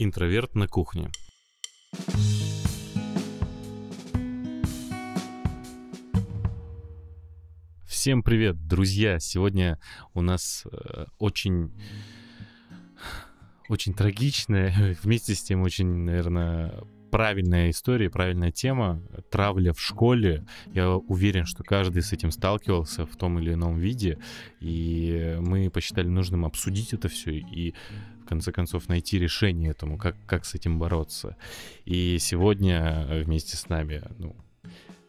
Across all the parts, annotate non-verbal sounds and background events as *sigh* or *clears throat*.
Интроверт на кухне. Всем привет, друзья! Сегодня у нас э, очень очень трагичная, *laughs* вместе с тем очень, наверное, правильная история, правильная тема. Травля в школе. Я уверен, что каждый с этим сталкивался в том или ином виде. И мы посчитали нужным обсудить это все и конце концов, найти решение этому, как, как с этим бороться. И сегодня э, вместе с нами, ну,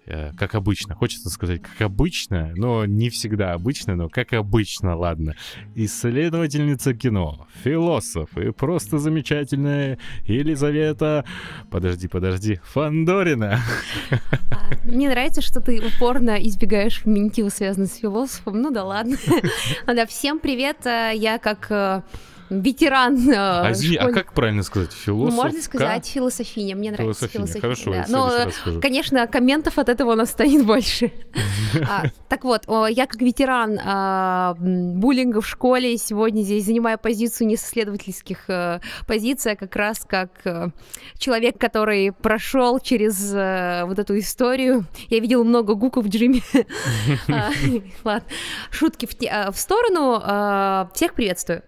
э, как обычно. Хочется сказать, как обычно, но не всегда обычно, но как обычно, ладно. Исследовательница кино, философ и просто замечательная Елизавета... Подожди, подожди, Фандорина. А, мне нравится, что ты упорно избегаешь феминитива, связанный с философом. Ну да ладно. *laughs* Да, всем привет. Э, я как ветеран. Э, а, извини, школь... а как правильно сказать? Философ? Ну, можно сказать философиня. Мне нравится философиня. философиня. Хорошо, да. Но, э, конечно, комментов от этого у нас станет больше. *laughs* А, так вот, я как ветеран а, буллинга в школе сегодня здесь занимаю позицию не исследовательских э, позиций, а как раз как человек, который прошел через вот эту историю. Я видел много гуков Джимми. *laughs* *laughs* А, ладно, шутки в сторону. Всех приветствую.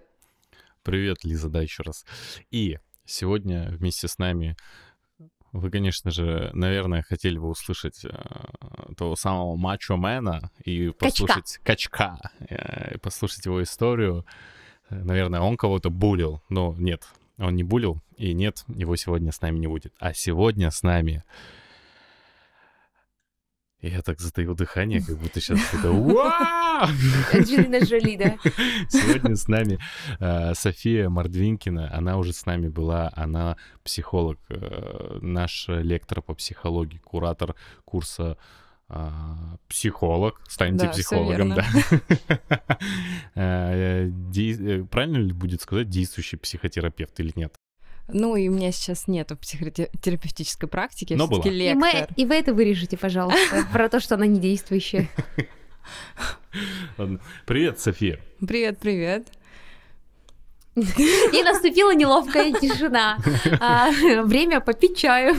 Привет, Лиза, да, еще раз. И сегодня вместе с нами вы, конечно же, наверное, хотели бы услышать э, того самого Мачо Мена и послушать Качка, Качка э, послушать его историю. Э, наверное, он кого-то булил, но нет, он не булил, и нет, его сегодня с нами не будет. А сегодня с нами я так затаил дыхание, как будто сейчас это... Анджелина Джоли, да. *laughs* Сегодня с нами а, София Мордвинкина. Она уже с нами была. Она психолог, э, наш лектор по психологии, куратор курса а, психолог, станьте да, психологом, да. *laughs* А, э, правильно ли будет сказать действующий психотерапевт или нет? Ну, и у меня сейчас нету психотерапевтической практики, Но была. И, мы, и вы это вырежете, пожалуйста, *laughs* про то, что она не действующая. Привет, София. Привет, привет. И наступила неловкая тишина. А, время попить чаю.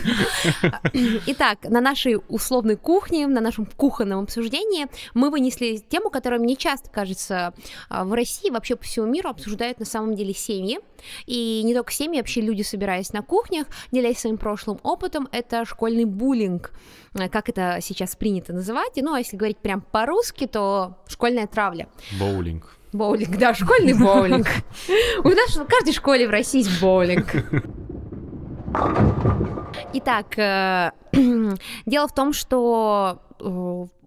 Итак, на нашей условной кухне, на нашем кухонном обсуждении мы вынесли тему, которая мне часто кажется а, в России, вообще по всему миру обсуждают на самом деле семьи. И не только семьи, вообще люди, собираясь на кухнях, делясь своим прошлым опытом, это школьный буллинг, а, как это сейчас принято называть. ну, а если говорить прям по-русски, то школьная травля. Боулинг. Боулинг, да, школьный боулинг. *laughs* У нас в каждой школе в России есть боулинг. Итак, э, *clears throat* дело в том, что э,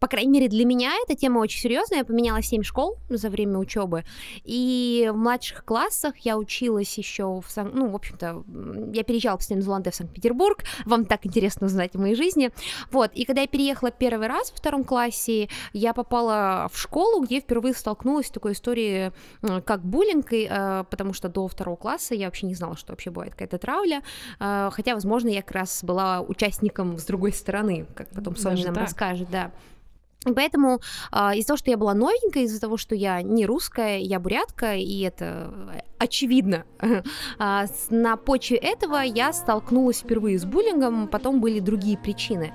по крайней мере, для меня эта тема очень серьезная. Я поменяла 7 школ за время учебы. И в младших классах я училась еще в Сан... Ну, в общем-то, я переезжала после Новой Зеландии в Санкт-Петербург. Вам так интересно узнать о моей жизни. Вот. И когда я переехала первый раз во втором классе, я попала в школу, где впервые столкнулась с такой историей, как буллинг, и, э, потому что до второго класса я вообще не знала, что вообще бывает какая-то травля. Э, хотя, возможно, я как раз была участником с другой стороны, как потом Соня нам так. расскажет, да. Поэтому э, из-за того, что я была новенькая, из-за того, что я не русская, я бурятка, и это очевидно. *laughs* А, на почве этого я столкнулась впервые с буллингом, потом были другие причины.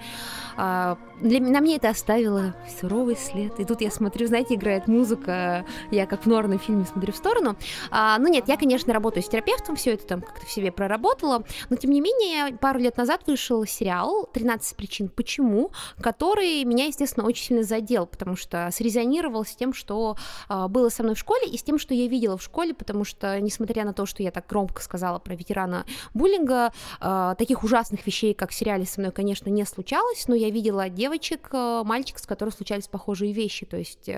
А, для, на мне это оставило суровый след. И тут я смотрю, знаете, играет музыка, я как в норном фильме смотрю в сторону. А, ну нет, я, конечно, работаю с терапевтом, все это там как-то в себе проработала, но тем не менее, пару лет назад вышел сериал «13 причин почему», который меня, естественно, очень сильно задел, потому что срезонировал с тем, что а, было со мной в школе и с тем, что я видела в школе, потому что Э, несмотря на то, что я так громко сказала про ветерана буллинга, э, таких ужасных вещей, как в сериале со мной, конечно, не случалось, но я видела девочек, э, мальчиков, с которыми случались похожие вещи, то есть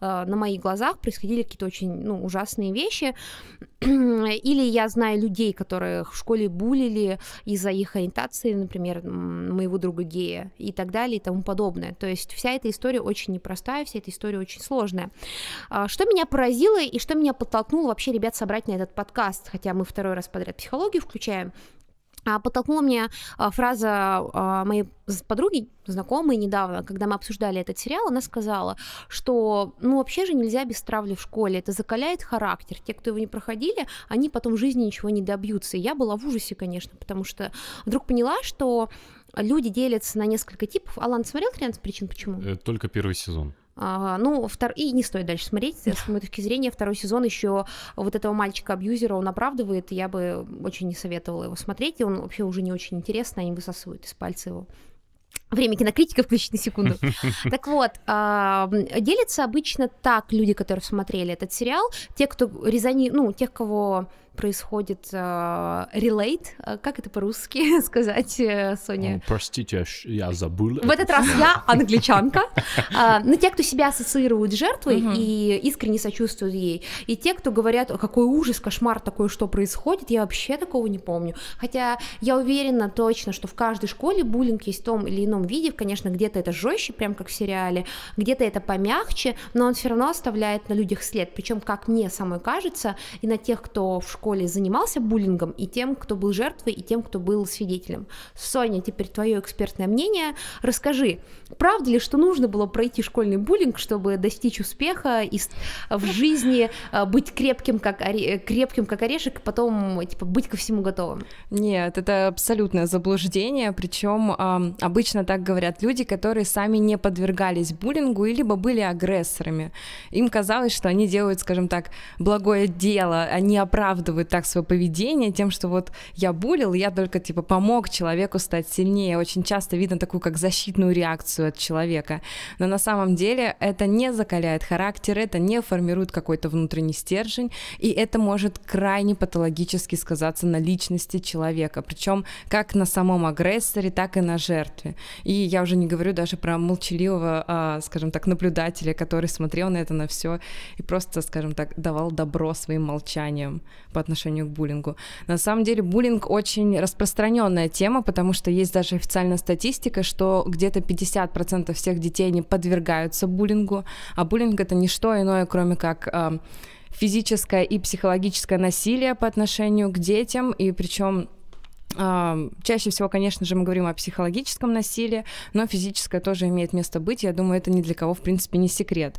на моих глазах происходили какие-то очень ну, ужасные вещи, *clears throat* или я знаю людей, которых в школе булили из-за их ориентации, например, моего друга гея и так далее и тому подобное. То есть вся эта история очень непростая, вся эта история очень сложная. А, что меня поразило и что меня подтолкнуло вообще, ребят, собрать конкретно этот подкаст, хотя мы второй раз подряд психологию включаем, а подтолкнула меня фраза а, моей подруги, знакомой недавно, когда мы обсуждали этот сериал, она сказала, что ну вообще же нельзя без травли в школе, это закаляет характер. Те, кто его не проходили, они потом в жизни ничего не добьются. И я была в ужасе, конечно, потому что вдруг поняла, что люди делятся на несколько типов. Алан смотрел «13 причин почему»? Э, только первый сезон. А, ну, втор... и не стоит дальше смотреть. С моей точки зрения, второй сезон еще вот этого мальчика-абьюзера он оправдывает. Я бы очень не советовала его смотреть. он вообще уже не очень интересный, они высасывают из пальца его. Время кинокритика включить на секунду. *laughs* Так вот, делятся обычно так люди, которые смотрели этот сериал, те, кто резонирует, ну, тех, кого происходит релейт, а, а, как это по-русски *laughs* сказать, э, Соня? Ну, простите, я забыла. В этот раз я *laughs* англичанка, а, но те, кто себя ассоциируют с жертвой и искренне сочувствуют ей, и те, кто говорят, какой ужас, кошмар такой, что происходит, я вообще такого не помню. Хотя я уверена точно, что в каждой школе буллинг есть в том или ином виде, конечно, где-то это жестче, прям как в сериале, где-то это помягче, но он все равно оставляет на людях след, причем, как мне самой кажется, и на тех, кто в школе школе занимался буллингом и тем, кто был жертвой, и тем, кто был свидетелем. Соня, теперь твое экспертное мнение. Расскажи, правда ли, что нужно было пройти школьный буллинг, чтобы достичь успеха и в жизни э, быть крепким как, оре... Э, крепким как орешек, и потом типа, быть ко всему готовым? Нет, это абсолютное заблуждение, причем обычно так говорят люди, которые сами не подвергались буллингу, и либо были агрессорами. Им казалось, что они делают, скажем так, благое дело, они оправдывают оправдывают так свое поведение тем, что вот я булил, я только типа помог человеку стать сильнее. Очень часто видно такую как защитную реакцию от человека. Но на самом деле это не закаляет характер, это не формирует какой-то внутренний стержень, и это может крайне патологически сказаться на личности человека, причем как на самом агрессоре, так и на жертве. И я уже не говорю даже про молчаливого, а, скажем так, наблюдателя, который смотрел на это на все и просто, скажем так, давал добро своим молчанием по отношению к буллингу. На самом деле буллинг очень распространенная тема, потому что есть даже официальная статистика, что где-то 50% всех детей не подвергаются буллингу, а буллинг это не что иное, кроме как э, физическое и психологическое насилие по отношению к детям, и причем эм, Чаще всего, конечно же, мы говорим о психологическом насилии, но физическое тоже имеет место быть. Я думаю, это ни для кого, в принципе, не секрет.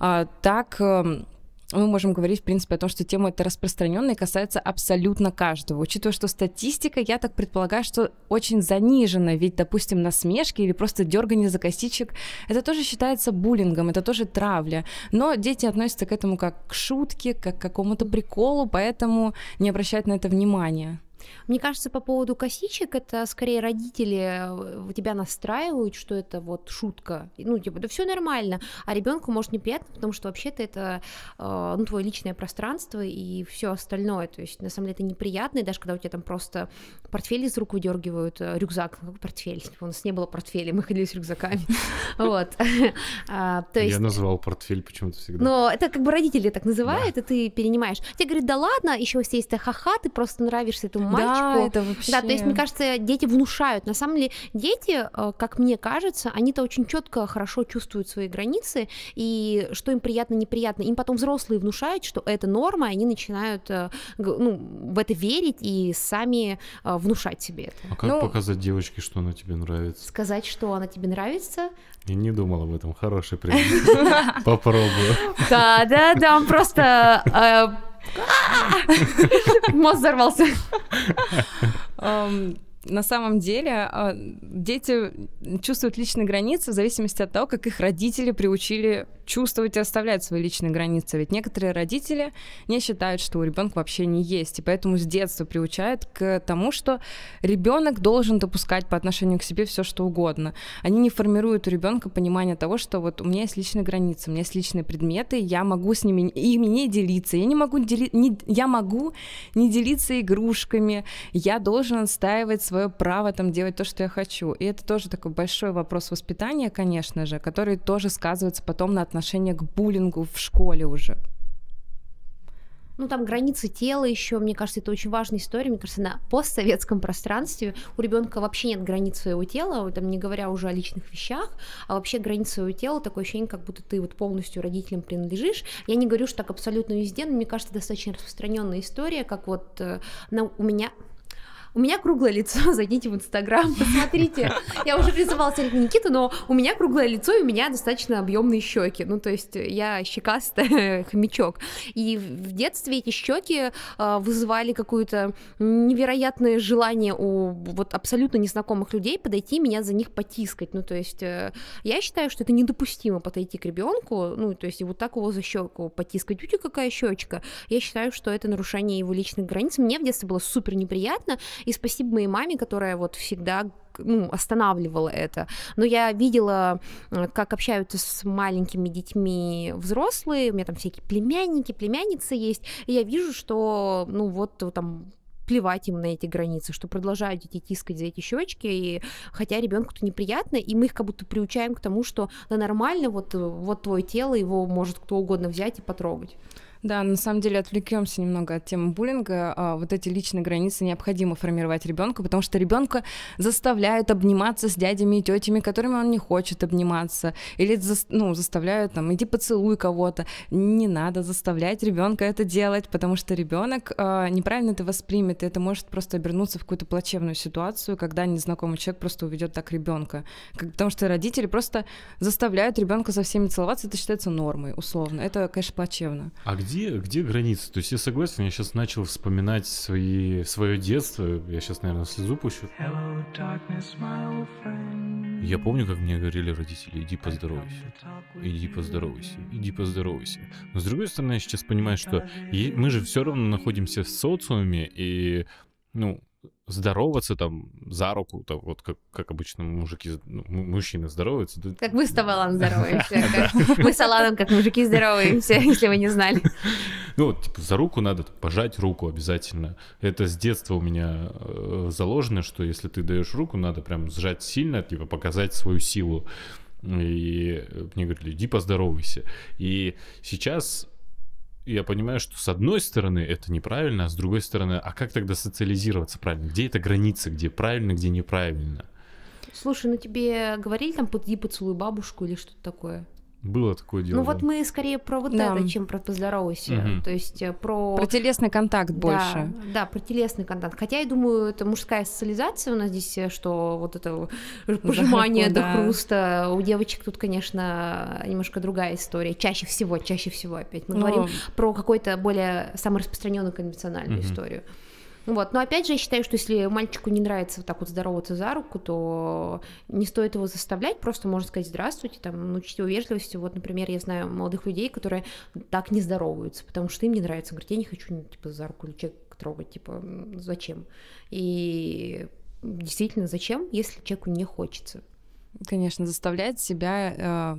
А, так, эм, мы можем говорить, в принципе, о том, что тема эта распространенная и касается абсолютно каждого. Учитывая, что статистика, я так предполагаю, что очень занижена, ведь, допустим, насмешки или просто дергание за косичек, это тоже считается буллингом, это тоже травля. Но дети относятся к этому как к шутке, как к какому-то приколу, поэтому не обращать на это внимания. Мне кажется, по поводу косичек, это скорее родители э, тебя настраивают, что это вот шутка. Ну, типа, да все нормально, а ребенку может неприятно, потому что вообще-то это э, ну, твое личное пространство и все остальное. То есть, на самом деле, это неприятно, и даже когда у тебя там просто портфель из рук выдергивают, э, рюкзак, как ну, портфель, типа, у нас не было портфеля, мы ходили с рюкзаками. *laughs* Вот. *laughs* А, Я назвал портфель почему-то всегда. Но это как бы родители так называют, и ты перенимаешь. Тебе говорят, да ладно, еще есть ха-ха, ты просто нравишься этому мальчику. Да, это вообще... Да, то есть, мне кажется, дети внушают. На самом деле, дети, э, как мне кажется, они-то очень четко, хорошо чувствуют свои границы, и что им приятно, неприятно. Им потом взрослые внушают, что это норма, и они начинают э, ну, в это верить и сами э, внушать себе это. А как ну, показать девочке, что она тебе нравится? Сказать, что она тебе нравится. Я не думал об этом. Хороший пример. *laughs* Попробую. Да, да, да, просто *laughs* Мозг взорвался. На самом деле а, дети чувствуют личные границы в зависимости от того, как их родители приучили чувствовать и оставлять свои личные границы. Ведь некоторые родители не считают, что у ребенка вообще не есть, и поэтому с детства приучают к тому, что ребенок должен допускать по отношению к себе все, что угодно. Они не формируют у ребенка понимание того, что вот у меня есть личные границы, у меня есть личные предметы, я могу с ними ими не делиться, я не могу дели, не, я могу не делиться игрушками, я должен отстаивать свое право там делать то, что я хочу. И это тоже такой большой вопрос воспитания, конечно же, который тоже сказывается потом на отношениях отношение к буллингу в школе уже? ну, там границы тела еще, мне кажется, это очень важная история, мне кажется, на постсоветском пространстве у ребенка вообще нет границ своего тела, там, не говоря уже о личных вещах, а вообще границ своего тела, такое ощущение, как будто ты вот полностью родителям принадлежишь. Я не говорю, что так абсолютно везде, но мне кажется, достаточно распространенная история, как вот э, на, у меня, у меня круглое лицо, *laughs* зайдите в Инстаграм, посмотрите. Я уже призывала сегодня Никиту, но у меня круглое лицо, и у меня достаточно объемные щеки. Ну, то есть э, я щекастая *laughs* хомячок. И в детстве эти щеки э, вызывали какое-то невероятное желание у вот абсолютно незнакомых людей подойти и меня за них потискать. Ну, то есть э, я считаю, что это недопустимо подойти к ребенку, ну, то есть и вот так его за щеку потискать. Ути, какая щечка. Я считаю, что это нарушение его личных границ. Мне в детстве было супер неприятно, и спасибо моей маме, которая вот всегда ну, останавливала это. Но я видела, э, как общаются с маленькими детьми взрослые, у меня там всякие племянники, племянницы есть, и я вижу, что, ну, вот там плевать им на эти границы, что продолжают детей тискать за эти щечки, и хотя ребенку-то неприятно, и мы их как будто приучаем к тому, что да нормально, вот, э, вот твое тело, его может кто угодно взять и потрогать. Да, на самом деле отвлекемся немного от темы буллинга. А, вот эти личные границы необходимо формировать ребенку, потому что ребенка заставляют обниматься с дядями и тетями, которыми он не хочет обниматься, или ну, заставляют там иди поцелуй кого-то. Не надо заставлять ребенка это делать, потому что ребенок а, неправильно это воспримет, и это может просто обернуться в какую-то плачевную ситуацию, когда незнакомый человек просто уведет так ребенка, потому что родители просто заставляют ребенка со всеми целоваться, это считается нормой условно. Это, конечно, плачевно. А где где, где граница? То есть я согласен, я сейчас начал вспоминать свои, свое детство. Я сейчас, наверное, слезу пущу. Hello, darkness, я помню, как мне говорили родители, иди поздоровайся, иди поздоровайся, иди поздоровайся. Но с другой стороны, я сейчас понимаю, что uh, мы же все равно находимся в социуме, и ну, здороваться там за руку, там, вот как, как обычно мужики, ну, мужчины здороваются. Как мы с Тавалан здороваемся. *laughs* Мы с Аланом, как мужики, здороваемся, *laughs* если вы не знали. Ну, вот, типа, за руку надо пожать руку обязательно. Это с детства у меня э, заложено, что если ты даешь руку, надо прям сжать сильно, типа, показать свою силу. И мне говорили, иди поздоровайся. И сейчас я понимаю, что с одной стороны это неправильно, а с другой стороны, а как тогда социализироваться правильно? Где эта граница, где правильно, где неправильно? Слушай, ну тебе говорили там, поди поцелуй бабушку или что-то такое? Было такое дело. Ну вот мы скорее про вот да. это, чем про поздоровайся. Угу. То есть э, про... Про телесный контакт больше. Да, про телесный контакт. Хотя, я думаю, это мужская социализация у нас здесь, э, что вот это *laughs* пожимание до хруста. У девочек тут, конечно, немножко другая история. Чаще всего, чаще всего опять. Мы ну. говорим про какую-то более самораспространенную конвенциональную историю. Вот. Но опять же, я считаю, что если мальчику не нравится вот так вот здороваться за руку, то не стоит его заставлять, просто можно сказать «здравствуйте», там, научить его вежливости. Вот, например, я знаю молодых людей, которые так не здороваются, потому что им не нравится. Говорят, я не хочу, типа, за руку или человек трогать, типа, зачем? И действительно, зачем, если человеку не хочется? Конечно, заставлять себя э,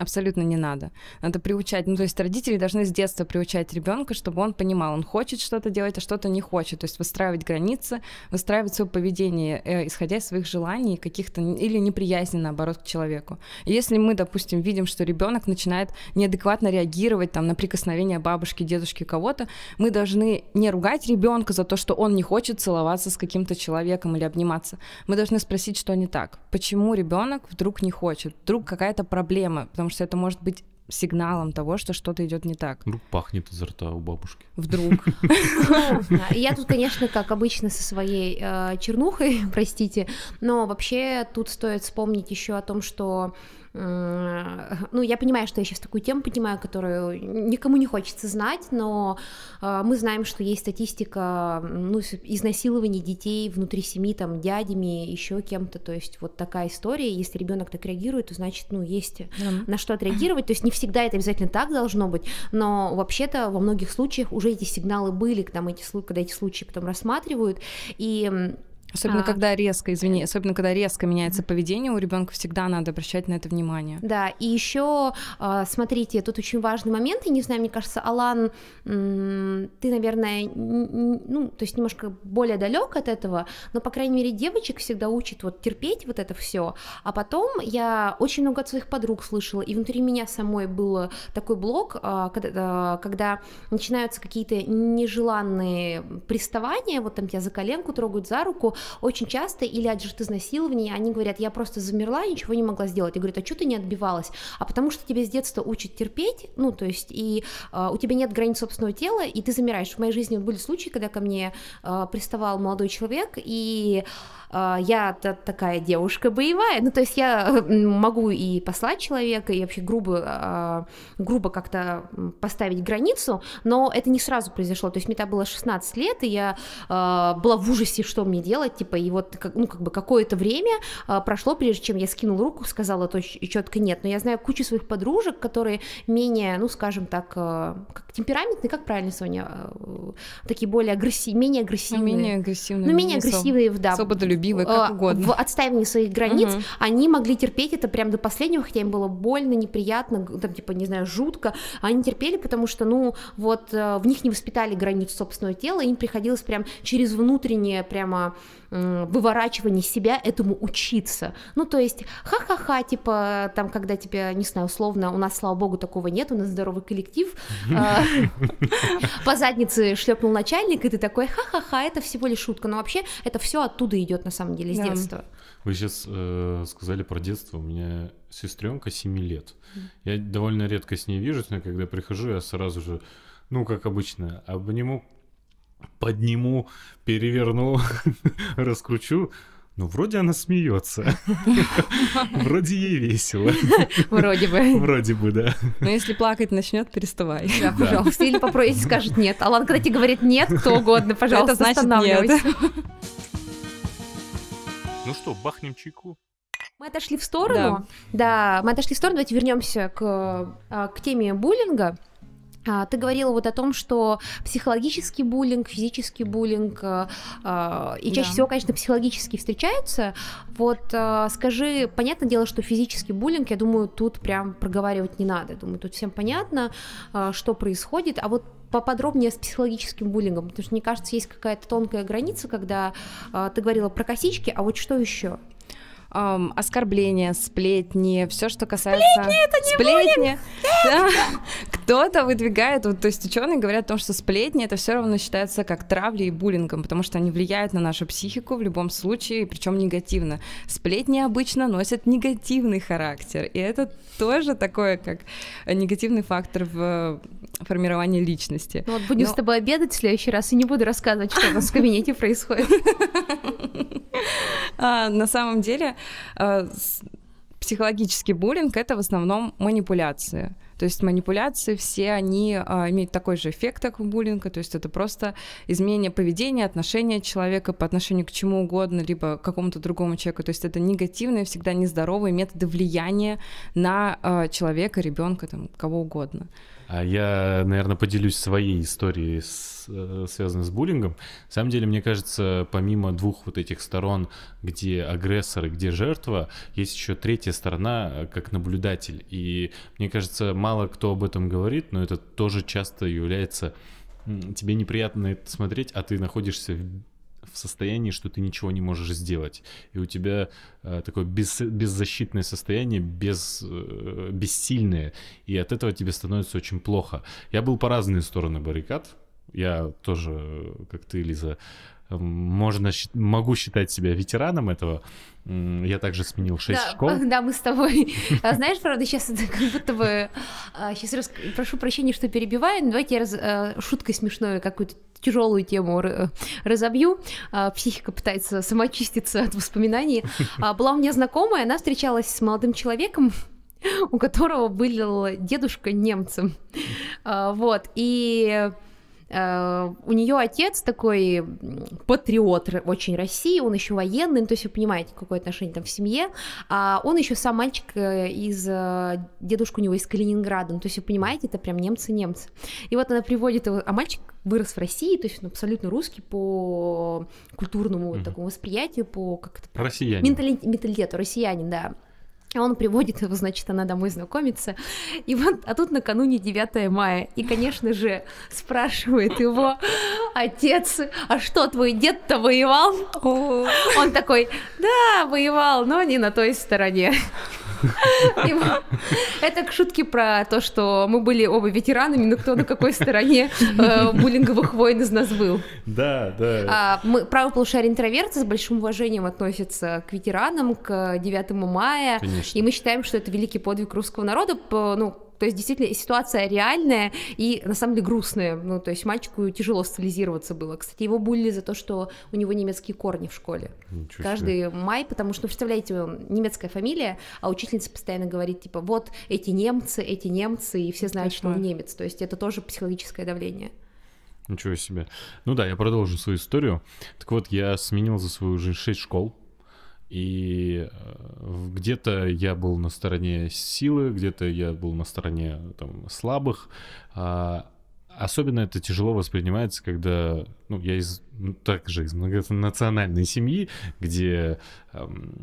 Абсолютно не надо. Надо приучать, ну то есть родители должны с детства приучать ребенка, чтобы он понимал, он хочет что-то делать, а что-то не хочет. То есть выстраивать границы, выстраивать свое поведение, э, исходя из своих желаний каких-то или неприязни, наоборот, к человеку. если мы, допустим, видим, что ребенок начинает неадекватно реагировать там, на прикосновение бабушки, дедушки, кого-то, мы должны не ругать ребенка за то, что он не хочет целоваться с каким-то человеком или обниматься. Мы должны спросить, что не так. Почему ребенок вдруг не хочет? Вдруг какая-то проблема? Потому что это может быть сигналом того, что что-то идет не так. Вдруг пахнет изо рта у бабушки. Вдруг. *laughs* Я тут, конечно, как обычно со своей э, чернухой, *laughs* простите, но вообще тут стоит вспомнить еще о том, что ну, я понимаю, что я сейчас такую тему поднимаю, которую никому не хочется знать, но э, мы знаем, что есть статистика ну, изнасилований детей внутри семьи, там, дядями, еще кем-то, то есть вот такая история, если ребенок так реагирует, то значит, ну, есть mm-hmm. на что отреагировать, то есть не всегда это обязательно так должно быть, но вообще-то во многих случаях уже эти сигналы были, когда, эти, когда эти случаи потом рассматривают, и Особенно, а... когда резко, извини, особенно, когда резко меняется поведение, у ребенка всегда надо обращать на это внимание. Да, и еще, а, смотрите, тут очень важный момент, я не знаю, мне кажется, Алан, ты, наверное, ну, то есть немножко более далек от этого, но, по крайней мере, девочек всегда учат вот терпеть вот это все, а потом я очень много от своих подруг слышала, и внутри меня самой был такой блок, когда, а, когда начинаются какие-то нежеланные приставания, вот там тебя за коленку трогают, за руку, очень часто или от жертв изнасилования они говорят, я просто замерла, ничего не могла сделать. И говорят, а что ты не отбивалась? А потому что тебе с детства учат терпеть, ну, то есть, и э, у тебя нет границ собственного тела, и ты замираешь. В моей жизни были случаи, когда ко мне э, приставал молодой человек, и э, я такая девушка боевая, ну, то есть я могу и послать человека, и вообще грубо, э, грубо как-то поставить границу, но это не сразу произошло, то есть мне тогда было 16 лет, и я э, была в ужасе, что мне делать, типа, и вот, ну, как бы какое-то время а, прошло, прежде чем я скинул руку, сказала то четко нет, но я знаю кучу своих подружек, которые менее, ну, скажем так, а, как темпераментные, как правильно, Соня, а, э, такие более агрессивные, менее агрессивные. Ну, менее агрессивные. Ну, менее ну, агрессивные, да. Свободолюбивые, как угодно. В отстаивании своих границ угу. они могли терпеть это прям до последнего, хотя им было больно, неприятно, там, типа, не знаю, жутко. Они терпели, потому что, ну, вот э, в них не воспитали границ собственного тела, им приходилось прям через внутреннее прямо выворачивание себя этому учиться. Ну, то есть, ха-ха-ха, типа, там, когда тебе не знаю, условно, у нас, слава богу, такого нет, у нас здоровый коллектив, *laughs* а, по заднице шлепнул начальник, и ты такой, ха-ха-ха, это всего лишь шутка. Но вообще это все оттуда идет на самом деле, с детства. Вы сейчас э, сказали про детство. У меня сестренка 7 лет. Я довольно редко с ней вижусь, но когда прихожу, я сразу же, ну, как обычно, обниму подниму, переверну, *laughs* раскручу. Ну, вроде она смеется. *laughs* Вроде ей весело. Вроде бы. Вроде бы, да. Но если плакать начнет, переставай. Да, пожалуйста. Или попробуй, скажет нет. Алан, когда тебе говорит нет, кто угодно, пожалуйста, значит Нет. *laughs* Ну что, бахнем чайку? Мы отошли в сторону. Да. да, мы отошли в сторону. Давайте вернемся к, а, к теме буллинга. А, ты говорила вот о том, что психологический буллинг, физический буллинг э, а, и чаще да. всего, конечно, психологический встречаются. Вот э, скажи, понятное дело, что физический буллинг, я думаю, тут прям проговаривать не надо. Думаю, тут всем понятно, э, что происходит. А вот поподробнее с психологическим буллингом, потому что мне кажется, есть какая-то тонкая граница, когда э, ты говорила про косички, а вот что еще? эм, оскорбления, сплетни, все, что касается... Сплетни, это не сплетни. Да. Кто-то выдвигает, вот, то есть ученые говорят о том, что сплетни это все равно считается как травли и буллингом, потому что они влияют на нашу психику в любом случае, причем негативно. Сплетни обычно носят негативный характер, и это тоже такое, как э, негативный фактор в формирования личности. Ну, вот будем Но... с тобой обедать в следующий раз и не буду рассказывать, что у нас в кабинете происходит. *laughs* А, на самом деле а, психологический буллинг это в основном манипуляции. То есть манипуляции все они а, имеют такой же эффект, как у буллинга, то есть это просто изменение поведения, отношения человека по отношению к чему угодно, либо к какому-то другому человеку. То есть это негативные, всегда нездоровые методы влияния на а, человека, ребенка, там, кого угодно. А я, наверное, поделюсь своей историей, с, э, связанной с буллингом. На самом деле, мне кажется, помимо двух вот этих сторон, где агрессор и где жертва, есть еще третья сторона, как наблюдатель. И мне кажется, мало кто об этом говорит, но это тоже часто является тебе неприятно это смотреть, а ты находишься в состоянии, что ты ничего не можешь сделать. И у тебя э, такое без, беззащитное состояние, без, э, бессильное. И от этого тебе становится очень плохо. Я был по разные стороны баррикад. Я тоже, э, как ты, Лиза, можно, могу считать себя ветераном этого. Я также сменил 6 да, школ. *laughs* Да, мы с тобой. *laughs* А знаешь, правда, сейчас это как будто бы... Сейчас а, раз... прошу прощения, что перебиваю, но давайте я раз... А, шуткой смешной какую-то тяжелую тему разобью. А, психика пытается самочиститься от воспоминаний. Была у меня знакомая, она встречалась с молодым человеком, у которого был дедушка немцем. Вот, и Э, у нее отец такой патриот очень России, он еще военный, ну, то есть вы понимаете, какое отношение там в семье, а он еще сам мальчик э, из, э, дедушка у него из Калининграда, ну, то есть вы понимаете, это прям немцы-немцы. И вот она приводит его, а мальчик вырос в России, то есть он абсолютно русский по культурному mm-hmm. такому восприятию, по как это... Россиянин. Менталитету, россиянин, да. А он приводит его, значит, она домой знакомится. И вот, а тут накануне 9 мая. И, конечно же, спрашивает его отец, а что, твой дед-то воевал? Он такой, да, воевал, но не на той стороне. Это к шутке про то, что мы были оба ветеранами, но кто на какой стороне э, буллинговых войн из нас был. Да, да. А, мы, правый полушарие интроверты с большим уважением относятся к ветеранам, к 9 мая. И мы считаем, что это великий подвиг русского народа, ну, то есть, действительно, ситуация реальная и, на самом деле, грустная. Ну, то есть, мальчику тяжело социализироваться было. Кстати, его булили за то, что у него немецкие корни в школе. Ничего Каждый май, потому что, представляете, немецкая фамилия, а учительница постоянно говорит, типа, вот эти немцы, эти немцы, и все знают, что он немец. То есть, это тоже психологическое давление. Ничего себе. Ну да, я продолжу свою историю. Так вот, я сменил за свою жизнь 6 школ. И э, где-то я был на стороне силы, где-то я был на стороне там, слабых. А, Особенно это тяжело воспринимается, когда, ну, я из, ну, также из многонациональной семьи, где эм,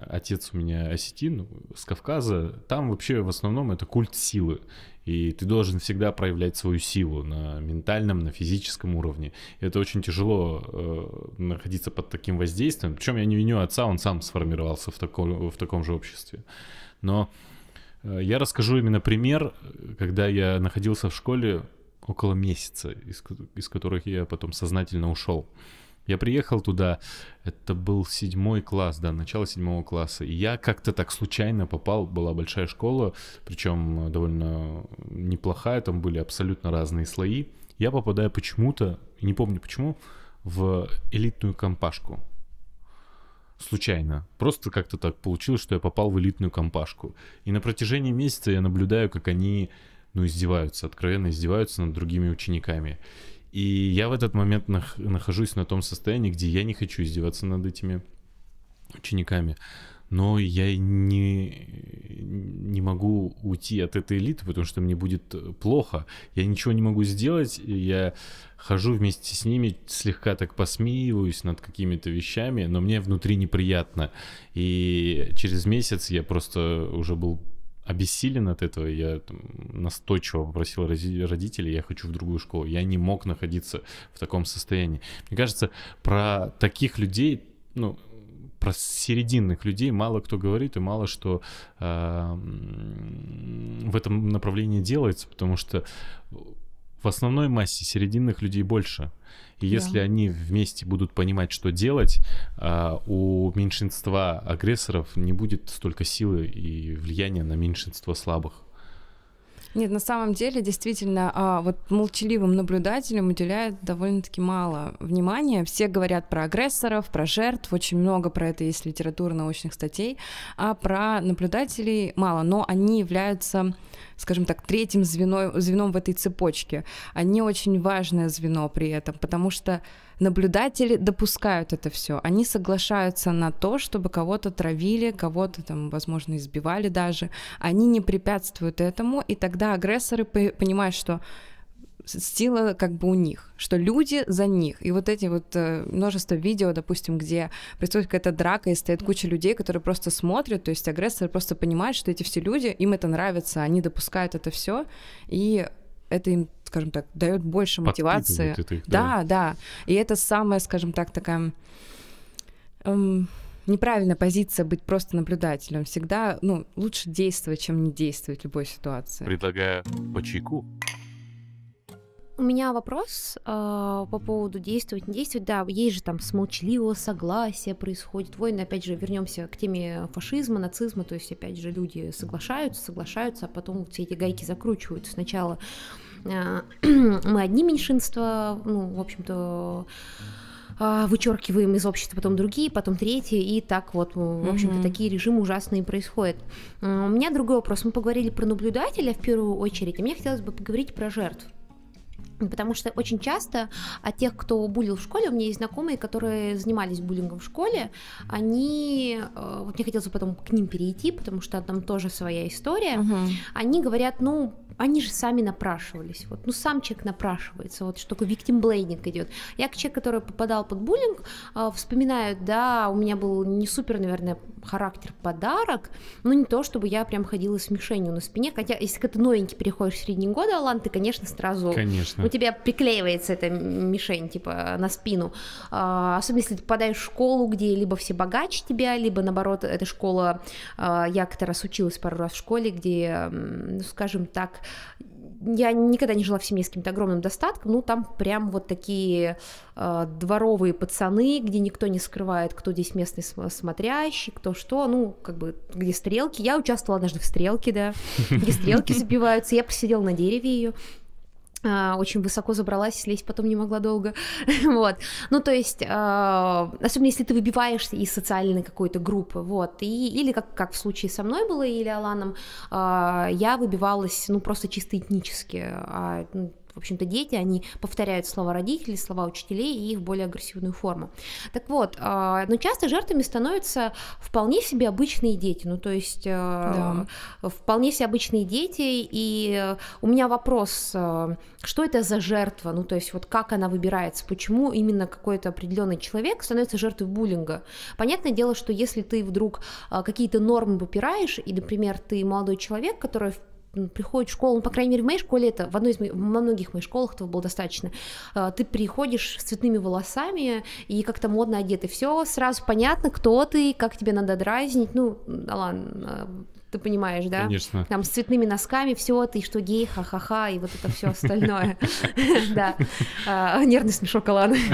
отец у меня осетин, ну, с Кавказа, там вообще в основном это культ силы. И ты должен всегда проявлять свою силу на ментальном, на физическом уровне. И это очень тяжело э, находиться под таким воздействием. Причем я не виню отца, он сам сформировался в таком, в таком же обществе. Но э, я расскажу именно пример, когда я находился в школе, около месяца, из, из которых я потом сознательно ушел. Я приехал туда, это был седьмой класс, да, начало седьмого класса. И я как-то так случайно попал, была большая школа, причем э, довольно неплохая, там были абсолютно разные слои. Я попадаю почему-то, не помню почему, в элитную компашку. Случайно. Просто как-то так получилось, что я попал в элитную компашку. И на протяжении месяца я наблюдаю, как они ну, издеваются, откровенно издеваются над другими учениками. И я в этот момент нах- нахожусь на том состоянии, где я не хочу издеваться над этими учениками. Но я не, не могу уйти от этой элиты, потому что мне будет плохо. Я ничего не могу сделать. Я хожу вместе с ними, слегка так посмеиваюсь над какими-то вещами, но мне внутри неприятно. И через месяц я просто уже был обессилен от этого, я там, настойчиво попросил родителей, я хочу в другую школу. Я не мог находиться в таком состоянии. Мне кажется, про таких людей, ну, про серединных людей мало кто говорит и мало что э, в этом направлении делается, потому что в основной массе серединных людей больше. И если да. они вместе будут понимать, что делать, а, у меньшинства агрессоров не будет столько силы и влияния на меньшинство слабых. Нет, на самом деле, действительно, а, вот молчаливым наблюдателям уделяют довольно-таки мало внимания. Все говорят про агрессоров, про жертв, очень много про это есть литературно-научных статей, а про наблюдателей мало, но они являются скажем так, третьим звено звеном в этой цепочке. Они а очень важное звено при этом, потому что наблюдатели допускают это все. Они соглашаются на то, чтобы кого-то травили, кого-то там, возможно, избивали даже. Они не препятствуют этому, и тогда агрессоры понимают, что сила как бы у них, что люди за них. И вот эти вот э, множество видео, допустим, где происходит какая-то драка, и стоит куча людей, которые просто смотрят, то есть агрессоры просто понимают, что эти все люди, им это нравится, они допускают это все, и это им, скажем так, дает больше мотивации. Их, да? да, да. И это самая, скажем так, такая эм, неправильная позиция быть просто наблюдателем. Всегда, ну, лучше действовать, чем не действовать в любой ситуации. Предлагаю по чайку у меня вопрос э, по поводу действовать, не действовать. Да, есть же там с молчаливого согласия происходит войны. Опять же, вернемся к теме фашизма, нацизма. То есть, опять же, люди соглашаются, соглашаются, а потом все эти гайки закручивают. Сначала э, *clears throat* мы одни меньшинства, ну, в общем-то, а, вычеркиваем из общества, потом другие, потом третьи, и так вот, ну, в общем-то, mm-hmm. такие режимы ужасные происходят. У меня другой вопрос. Мы поговорили про наблюдателя в первую очередь, а мне хотелось бы поговорить про жертв. Потому что очень часто от тех, кто булил в школе, у меня есть знакомые, которые занимались буллингом в школе, они, э, вот мне хотелось потом к ним перейти, потому что там тоже своя история, угу. они говорят, ну, они же сами напрашивались. Вот. Ну, сам человек напрашивается, вот что такое виктимблейдинг идет. Я, как человек, который попадал под буллинг, а, вспоминаю, да, у меня был не супер, наверное, характер подарок, но не то, чтобы я прям ходила с мишенью на спине, хотя если ты новенький переходишь в средние годы, Алан, ты, конечно, сразу... Конечно. У тебя приклеивается эта мишень, типа, на спину. А, особенно, если ты попадаешь в школу, где либо все богаче тебя, либо, наоборот, эта школа... А, я как-то раз училась пару раз в школе, где, ну, скажем так, я никогда не жила в семье с каким-то огромным достатком, ну там прям вот такие э, дворовые пацаны, где никто не скрывает, кто здесь местный смотрящий, кто что, ну как бы где стрелки. Я участвовала однажды в стрелке, да, где стрелки *laughs* забиваются. Я посидела на дереве ее, а, очень высоко забралась, слезть потом не могла долго, *laughs* вот, ну, то есть, а, особенно если ты выбиваешься из социальной какой-то группы, вот, и, или как, как в случае со мной было или Аланом, а, я выбивалась, ну, просто чисто этнически, ну, в общем-то, дети, они повторяют слова родителей, слова учителей и их более агрессивную форму. Так вот, а, но часто жертвами становятся вполне себе обычные дети, ну то есть э, да. вполне себе обычные дети, и у меня вопрос, э, что это за жертва, ну то есть вот как она выбирается, почему именно какой-то определенный человек становится жертвой буллинга. Понятное дело, что если ты вдруг э, какие-то нормы попираешь, и, например, ты молодой человек, который приходит в школу, ну, по крайней мере, в моей школе это, в одной из моих, во многих моих школах этого было достаточно, а, ты приходишь с цветными волосами и как-то модно одет, и все сразу понятно, кто ты, как тебе надо дразнить, ну, ладно, а, ты понимаешь, да? Конечно. Там с цветными носками, все, ты что, гей, ха-ха-ха, и вот это все остальное. *laughs* Да. А, нервный смешок Алана. *laughs*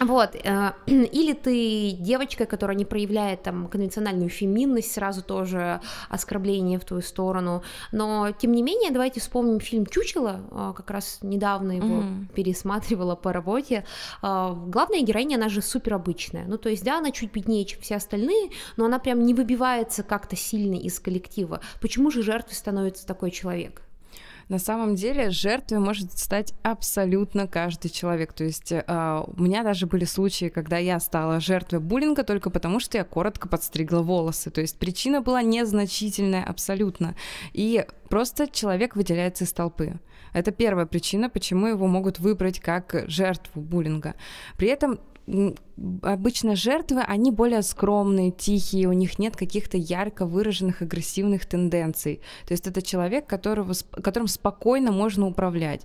Вот. Э, *clears throat* или ты девочка, которая не проявляет там конвенциональную феминность, сразу тоже оскорбление в твою сторону. Но, тем не менее, давайте вспомним фильм «Чучело». Э, как раз недавно его пересматривала по работе. Э, главная героиня, она же суперобычная. Ну, то есть, да, она чуть беднее, чем все остальные, но она прям не выбивается как-то сильно отдельно из коллектива. Почему же жертвой становится такой человек? На самом деле жертвой может стать абсолютно каждый человек. То есть э, у меня даже были случаи, когда я стала жертвой буллинга только потому, что я коротко подстригла волосы. То есть причина была незначительная абсолютно. И просто человек выделяется из толпы. Это первая причина, почему его могут выбрать как жертву буллинга. При этом обычно жертвы, они более скромные, тихие, у них нет каких-то ярко выраженных агрессивных тенденций. То есть это человек, которого, которым спокойно можно управлять,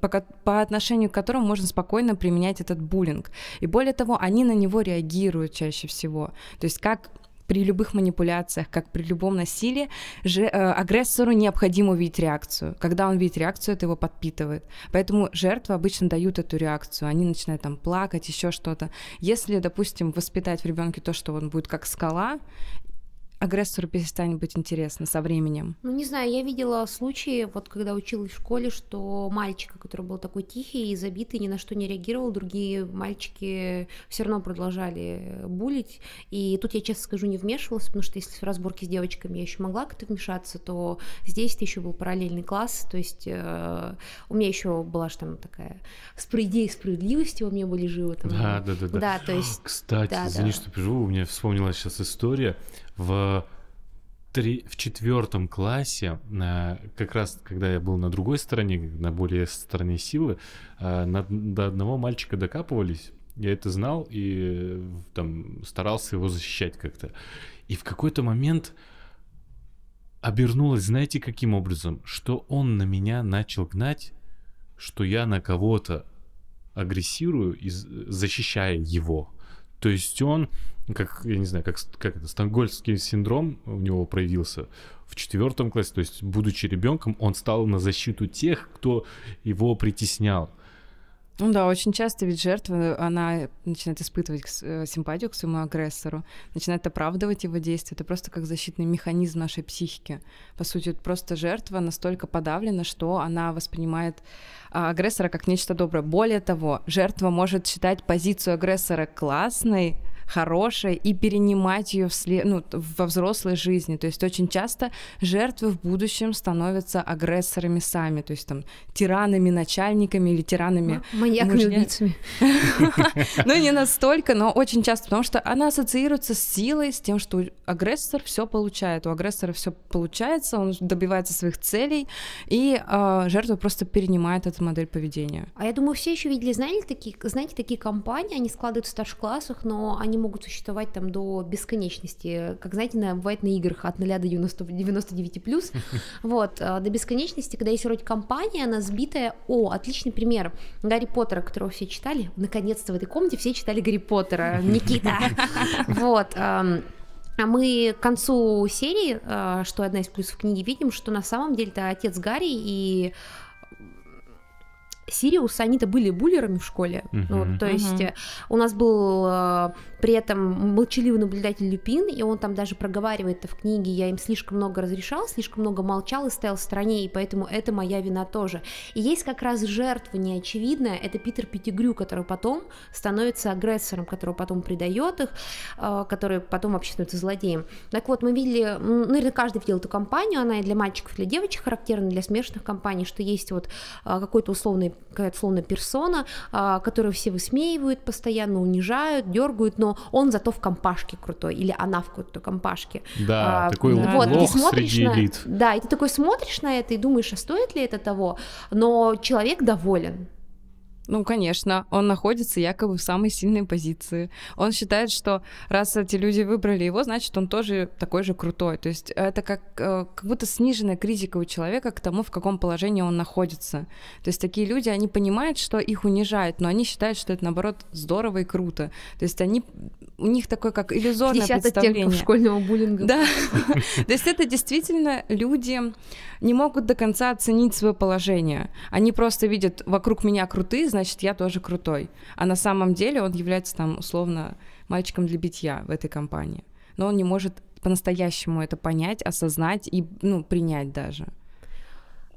по, по отношению к которому можно спокойно применять этот буллинг. И более того, они на него реагируют чаще всего. То есть как при любых манипуляциях, как при любом насилии, же, э, агрессору необходимо увидеть реакцию. Когда он видит реакцию, это его подпитывает. Поэтому жертвы обычно дают эту реакцию. Они начинают там плакать, еще что-то. Если, допустим, воспитать в ребенке то, что он будет как скала, агрессору перестанет быть интересно со временем? Ну, не знаю, я видела случаи, вот когда училась в школе, что мальчика, который был такой тихий и забитый, ни на что не реагировал, другие мальчики все равно продолжали булить. И тут я, честно скажу, не вмешивалась, потому что если в разборке с девочками я еще могла как-то вмешаться, то здесь еще был параллельный класс, то есть э, у меня еще была же там такая идея справедливости у меня были живы. Там, да, да, да, да. Да, то есть... Кстати, да, извини, да. что пишу, у меня вспомнилась сейчас история в три, в четвертом классе, как раз когда я был на другой стороне, на более стороне силы, э, на, до одного мальчика докапывались. Я это знал и э, там старался его защищать как-то. И в какой-то момент обернулось, знаете, каким образом? Что он на меня начал гнать, что я на кого-то агрессирую, э, защищая его. То есть он как, я не знаю, как, как это, стангольский синдром у него проявился в четвертом классе, то есть, будучи ребенком, он стал на защиту тех, кто его притеснял. Ну да, очень часто ведь жертва, она начинает испытывать э, симпатию к своему агрессору, начинает оправдывать его действия. Это просто как защитный механизм нашей психики. По сути, просто жертва настолько подавлена, что она воспринимает а, агрессора как нечто доброе. Более того, жертва может считать позицию агрессора классной, хорошее и перенимать ее в вслед, ну, во взрослой жизни. То есть очень часто жертвы в будущем становятся агрессорами сами, то есть там тиранами, начальниками или тиранами... Маньяками, убийцами. *laughs* Ну, не настолько, но очень часто, потому что она ассоциируется с силой, с тем, что агрессор все получает, у агрессора все получается, он добивается своих целей, и а, жертва просто перенимает эту модель поведения. А я думаю, все еще видели, знаете, такие, знаете, такие компании, они складываются в старших классах, но они они могут существовать там до бесконечности, как, знаете, на, бывает на играх от 0 до 90, 99+, плюс, *laughs* вот, э, до бесконечности, когда есть вроде компания, она сбитая, о, отличный пример, Гарри Поттера, которого все читали, наконец-то в этой комнате все читали Гарри Поттера, *laughs* Никита, *laughs* вот, эм, а мы к концу серии, э, что одна из плюсов книги, видим, что на самом деле-то отец Гарри и Сириус, они-то были буллерами в школе. Uh-huh. Ну, то есть uh-huh. у нас был э, при этом молчаливый наблюдатель Люпин, и он там даже проговаривает это в книге, я им слишком много разрешал, слишком много молчал и стоял в стороне, и поэтому это моя вина тоже. И есть как раз жертва неочевидная, это Питер Пятигрю, который потом становится агрессором, который потом предает их, э, который потом вообще становится злодеем. Так вот, мы видели, наверное, каждый видел эту компанию, она и для мальчиков, и для девочек характерна, для смешанных компаний, что есть вот э, какой-то условный какая-то словно персона, а, которую все высмеивают постоянно, унижают, дергают, но он зато в компашке крутой, или она в какой-то компашке. Да, а, такой да. Вот, лох среди на, элит. Да, и ты такой смотришь на это и думаешь, а стоит ли это того, но человек доволен. Ну, конечно, он находится якобы в самой сильной позиции. Он считает, что раз эти люди выбрали его, значит, он тоже такой же крутой. То есть это как, э, как будто сниженная критика у человека к тому, в каком положении он находится. То есть такие люди, они понимают, что их унижают, но они считают, что это, наоборот, здорово и круто. То есть они у них такое как иллюзорное представление. школьного буллинга. Да. *laughs* То есть это действительно люди не могут до конца оценить свое положение. Они просто видят, вокруг меня крутые, значит, я тоже крутой. А на самом деле он является там условно мальчиком для битья в этой компании. Но он не может по-настоящему это понять, осознать и ну, принять даже.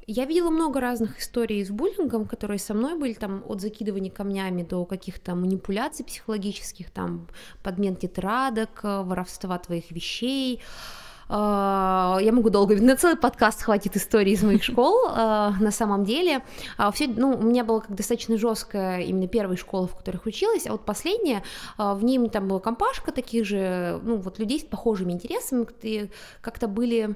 Я видела много разных историй с буллингом, которые со мной были, там, от закидывания камнями до каких-то манипуляций психологических, там, подмен тетрадок, э, воровства твоих вещей, э, я могу долго, на целый подкаст хватит истории из моих школ, э, на самом деле. А, Все, ну, у меня была как достаточно жесткая именно первая школа, в которых училась, а вот последняя, в ней там была компашка таких же, ну, вот людей с похожими интересами, как-то были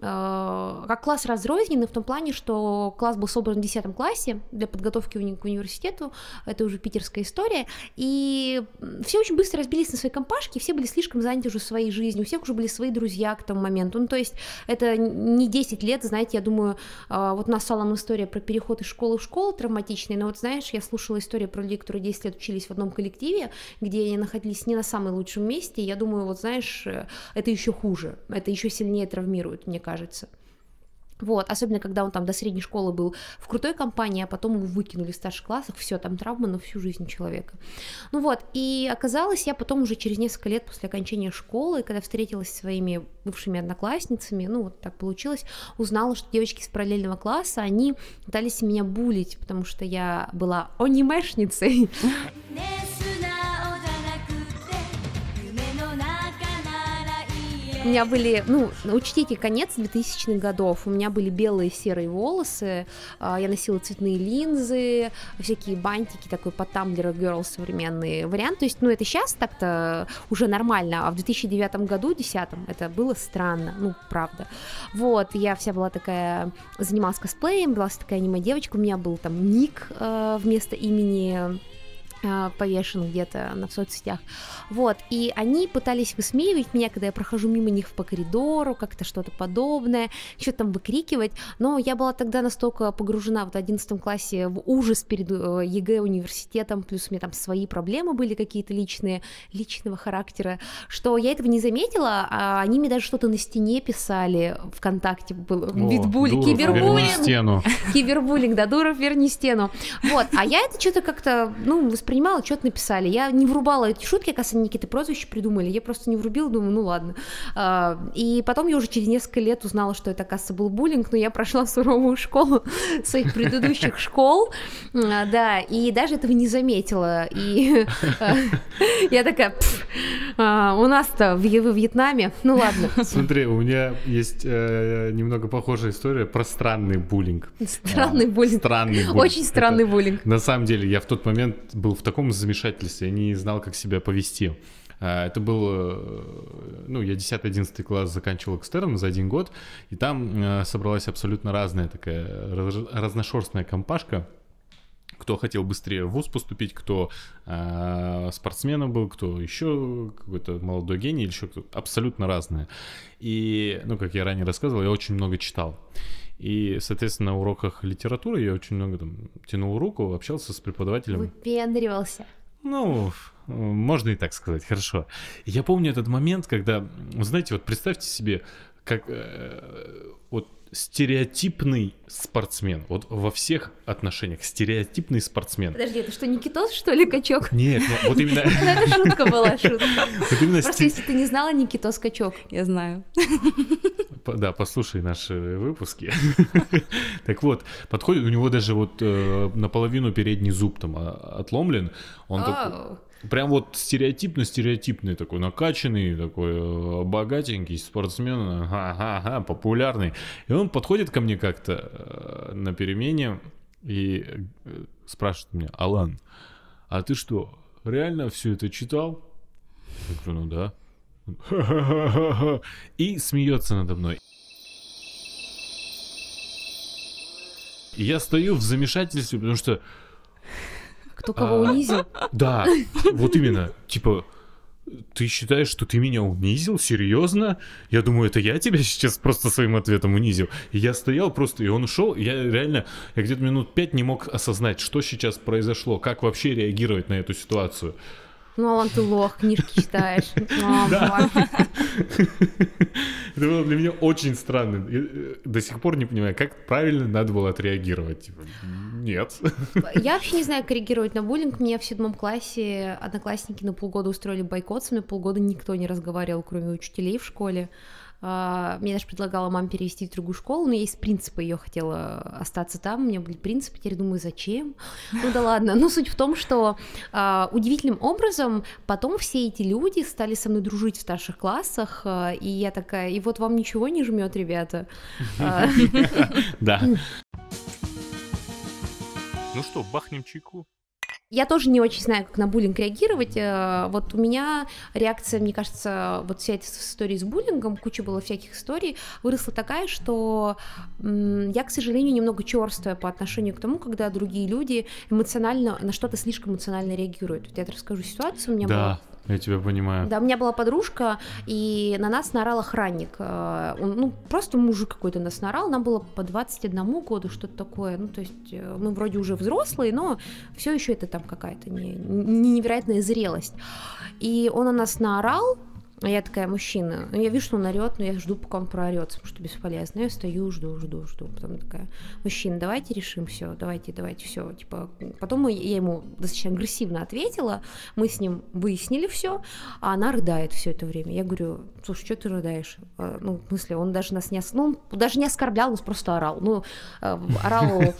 Э, как класс разрозненный в том плане, что класс был собран в 10 классе для подготовки уни- к университету, это уже питерская история, и все очень быстро разбились на свои компашки, все были слишком заняты уже своей жизнью, у всех уже были свои друзья к тому моменту, ну то есть это не 10 лет, знаете, я думаю, э, вот у нас с Салом история про переход из школы в школу травматичный, но вот знаешь, я слушала историю про людей, которые 10 лет учились в одном коллективе, где они находились не на самом лучшем месте, я думаю, вот знаешь, э, это еще хуже, это еще сильнее травмирует, мне кажется, кажется. Вот, особенно когда он там до средней школы был в крутой компании, а потом его выкинули в старших классах, все, там травма на всю жизнь человека. Ну вот, и оказалось, я потом уже через несколько лет после окончания школы, когда встретилась с своими бывшими одноклассницами, ну вот так получилось, узнала, что девочки с параллельного класса, они пытались меня булить, потому что я была анимешницей. *laughs* У меня были, ну, учтите, конец 2000-х годов. У меня были белые серые волосы, а, я носила цветные линзы, всякие бантики, такой по тамблеру Girl современный вариант. То есть, ну, это сейчас так-то уже нормально, а в 2009 году, 10 это было странно, ну, правда. Вот, я вся была такая, занималась косплеем, была такая аниме-девочка, у меня был там ник э, вместо имени а, повешен где-то на соцсетях. Вот, и они пытались высмеивать меня, когда я прохожу мимо них по коридору, как-то что-то подобное, что-то там выкрикивать, но я была тогда настолько погружена вот в 11 классе в ужас перед ЕГЭ университетом, плюс у меня там свои проблемы были какие-то личные, личного характера, что я этого не заметила, а они мне даже что-то на стене писали ВКонтакте, был битбуль, кибербуллинг. Кибербуллинг, да, Дуров, верни стену. Вот, а я это что-то как-то, ну, воспринимала воспринимала, что-то написали. Я не врубала эти шутки, оказывается, Никиты прозвище придумали. Я просто не врубила, думаю, ну ладно. А, и потом я уже через несколько лет узнала, что это, оказывается, был буллинг, но я прошла суровую школу *laughs* своих предыдущих школ, а, да, и даже этого не заметила. И а, *laughs* я такая, у нас-то в Вьетнаме, ну ладно. Смотри, у меня есть э, немного похожая история про странный буллинг. Странный буллинг. Странный *laughs* буллинг. Очень странный буллинг. На самом деле, я в тот момент был в таком замешательстве, я не знал, как себя повести. А, это был, э, ну, я 10-11 класс заканчивал экстерном за один год, и там э, собралась абсолютно разная такая разношерстная компашка, кто хотел быстрее в ВУЗ поступить, кто э, спортсменом был, кто еще какой-то молодой гений или еще кто-то. Абсолютно разное. И, ну, как я ранее рассказывал, я очень много читал. И, соответственно, на уроках литературы я очень много там тянул руку, общался с преподавателем. Выпендривался. Ну, можно и так сказать, хорошо. Я помню этот момент, когда, знаете, вот представьте себе, как э, вот стереотипный спортсмен. Вот во всех отношениях стереотипный спортсмен. Подожди, это что, Никитос, что ли, Качок? Нет, нет вот именно... *laughs* Ну, это шутка была, шутка. *laughs* Просто если ты не знала, Никитос Качок, я знаю. *laughs* Да, послушай наши выпуски. Так вот, подходит, у него даже вот э, наполовину передний зуб там а, отломлен. Он такой... Прям вот стереотипно стереотипный такой, накачанный, такой э, богатенький спортсмен, ага-ага, популярный. И он подходит ко мне как-то э, на перемене и э, спрашивает меня, Алан, а ты что, реально все это читал? Я говорю, ну да. Ха-ха-ха-ха. И смеется надо мной. И я стою в замешательстве, потому что кто кого а, унизил? Да, вот именно. Типа, ты считаешь, что ты меня унизил? Серьезно? Я думаю, это я тебя сейчас просто своим ответом унизил. И я стоял просто, и он ушел. И я реально, я где-то минут пять не мог осознать, что сейчас произошло, как вообще реагировать на эту ситуацию. Ну, Алан, ты лох, книжки читаешь. Да. Это было для меня очень странно. Э, до сих пор не понимаю, как правильно надо было отреагировать. Типа, нет. Я вообще не знаю, как реагировать на буллинг. Мне в седьмом классе одноклассники на полгода устроили бойкот, со мной полгода никто не разговаривал, кроме учителей в школе. А, мне даже предлагала мама перевести в другую школу, но я из принципа ее хотела остаться там. У меня были принципы, теперь думаю, зачем? Ну да ладно. Но суть в том, что а, удивительным образом потом все эти люди стали со мной дружить в старших классах, а, и я такая, и вот вам ничего не жмет, ребята. *laughs* Да. Ну что, бахнем чайку? Я тоже не очень знаю, как на буллинг реагировать. Э, вот у меня реакция, мне кажется, вот вся эта история с буллингом, куча было всяких историй, выросла такая, что я, к сожалению, немного черствая по отношению к тому, когда другие люди эмоционально на что-то слишком эмоционально реагируют. Вот я расскажу ситуацию, у меня да. была я тебя понимаю. Да, у меня была подружка, и на нас нарал охранник. Э, он, ну, просто мужик какой-то нас нарал. Нам было по 21 году, что-то такое. Ну, то есть э, мы вроде уже взрослые, но все еще это там какая-то не, не невероятная зрелость. И он на нас наорал, а я такая, мужчина, ну я вижу, что он орет, но я жду, пока он проорется, потому что бесполезно. Я стою, жду, жду, жду. Потом такая, мужчина, давайте решим все, давайте, давайте все. Типа, потом я ему достаточно агрессивно ответила, мы с ним выяснили все, а она рыдает все это время. Я говорю, слушай, что ты рыдаешь? А, ну, в смысле, он даже нас не, ос... ну, даже не оскорблял, он просто орал. Ну, э, орал *laughs* э,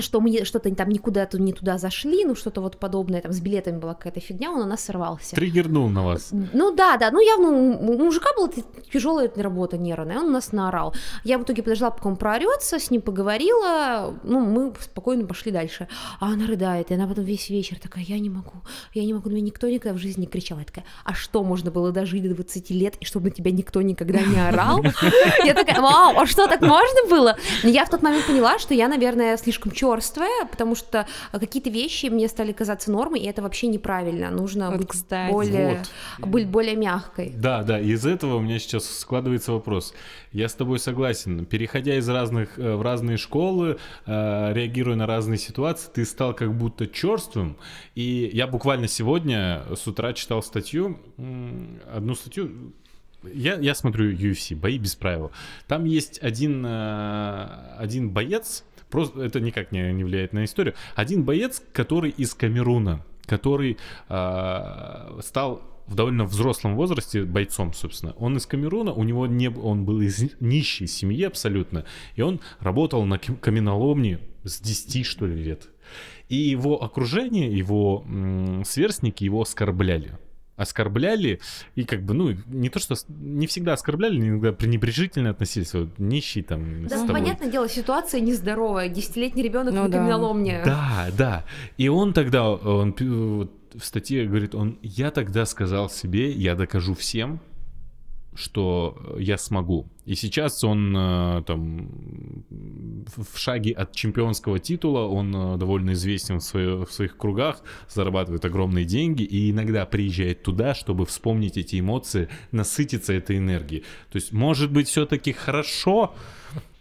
что мы что-то там никуда то не туда зашли, ну что-то вот подобное, там с билетами была какая-то фигня, он у нас сорвался. Триггернул на вас. Э, ну да, да, ну явно у мужика была тяжелая работа нервная, он у нас наорал. Я в итоге подождала, пока он проорется, с ним поговорила, ну мы спокойно пошли дальше. А она рыдает, и она потом весь вечер такая, я не могу, я не могу, на меня никто никогда в жизни не кричал. Я такая, а что, можно было дожить до 20 лет, и чтобы на тебя никто никогда не орал? *laughs* Я такая, вау, а что, так можно было? Я в тот момент поняла, что я, наверное, слишком черствая, потому что какие-то вещи мне стали казаться нормой, и это вообще неправильно. Нужно вот, быть, Более, вот. быть более мягкой. Да, да, из этого у меня сейчас складывается вопрос. Я с тобой согласен. Переходя из разных э, в разные школы, э, реагируя на разные ситуации, ты стал как будто черствым. И я буквально сегодня с утра читал статью, одну статью, я, я смотрю UFC, бои без правил. Там есть один, э, один боец, Просто это никак не, не влияет на историю. Один боец, который из Камеруна, который э, стал в довольно взрослом возрасте бойцом, собственно. Он из Камеруна, у него не, он был из нищей семьи абсолютно, и он работал на каменоломне с 10, что ли, лет. И его окружение, его м- сверстники его оскорбляли оскорбляли, и как бы, ну, не то, что не всегда оскорбляли, иногда пренебрежительно относились, вот, нищий там. Да, ну, понятное дело, ситуация нездоровая, десятилетний ребенок ну, да. Да, да, и он тогда, он в статье говорит, он, я тогда сказал себе, я докажу всем, что э, я смогу. И сейчас он э, там в шаге от чемпионского титула, он э, довольно известен в, свое, в своих кругах, зарабатывает огромные деньги и иногда приезжает туда, чтобы вспомнить эти эмоции, насытиться этой энергией. То есть, может быть, все-таки хорошо,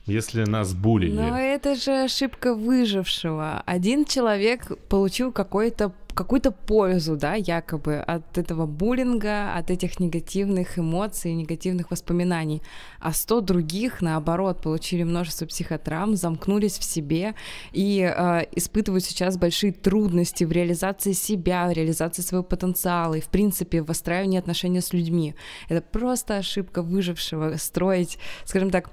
если нас булили. Но это же ошибка выжившего. Один человек получил какой-то какую-то пользу, да, якобы от этого буллинга, от этих негативных эмоций, негативных воспоминаний. А сто других, наоборот, получили множество психотравм, замкнулись в себе и э, испытывают сейчас большие трудности в реализации себя, в реализации своего потенциала и, в принципе, в выстраивании отношений с людьми. Это просто ошибка выжившего строить, скажем так,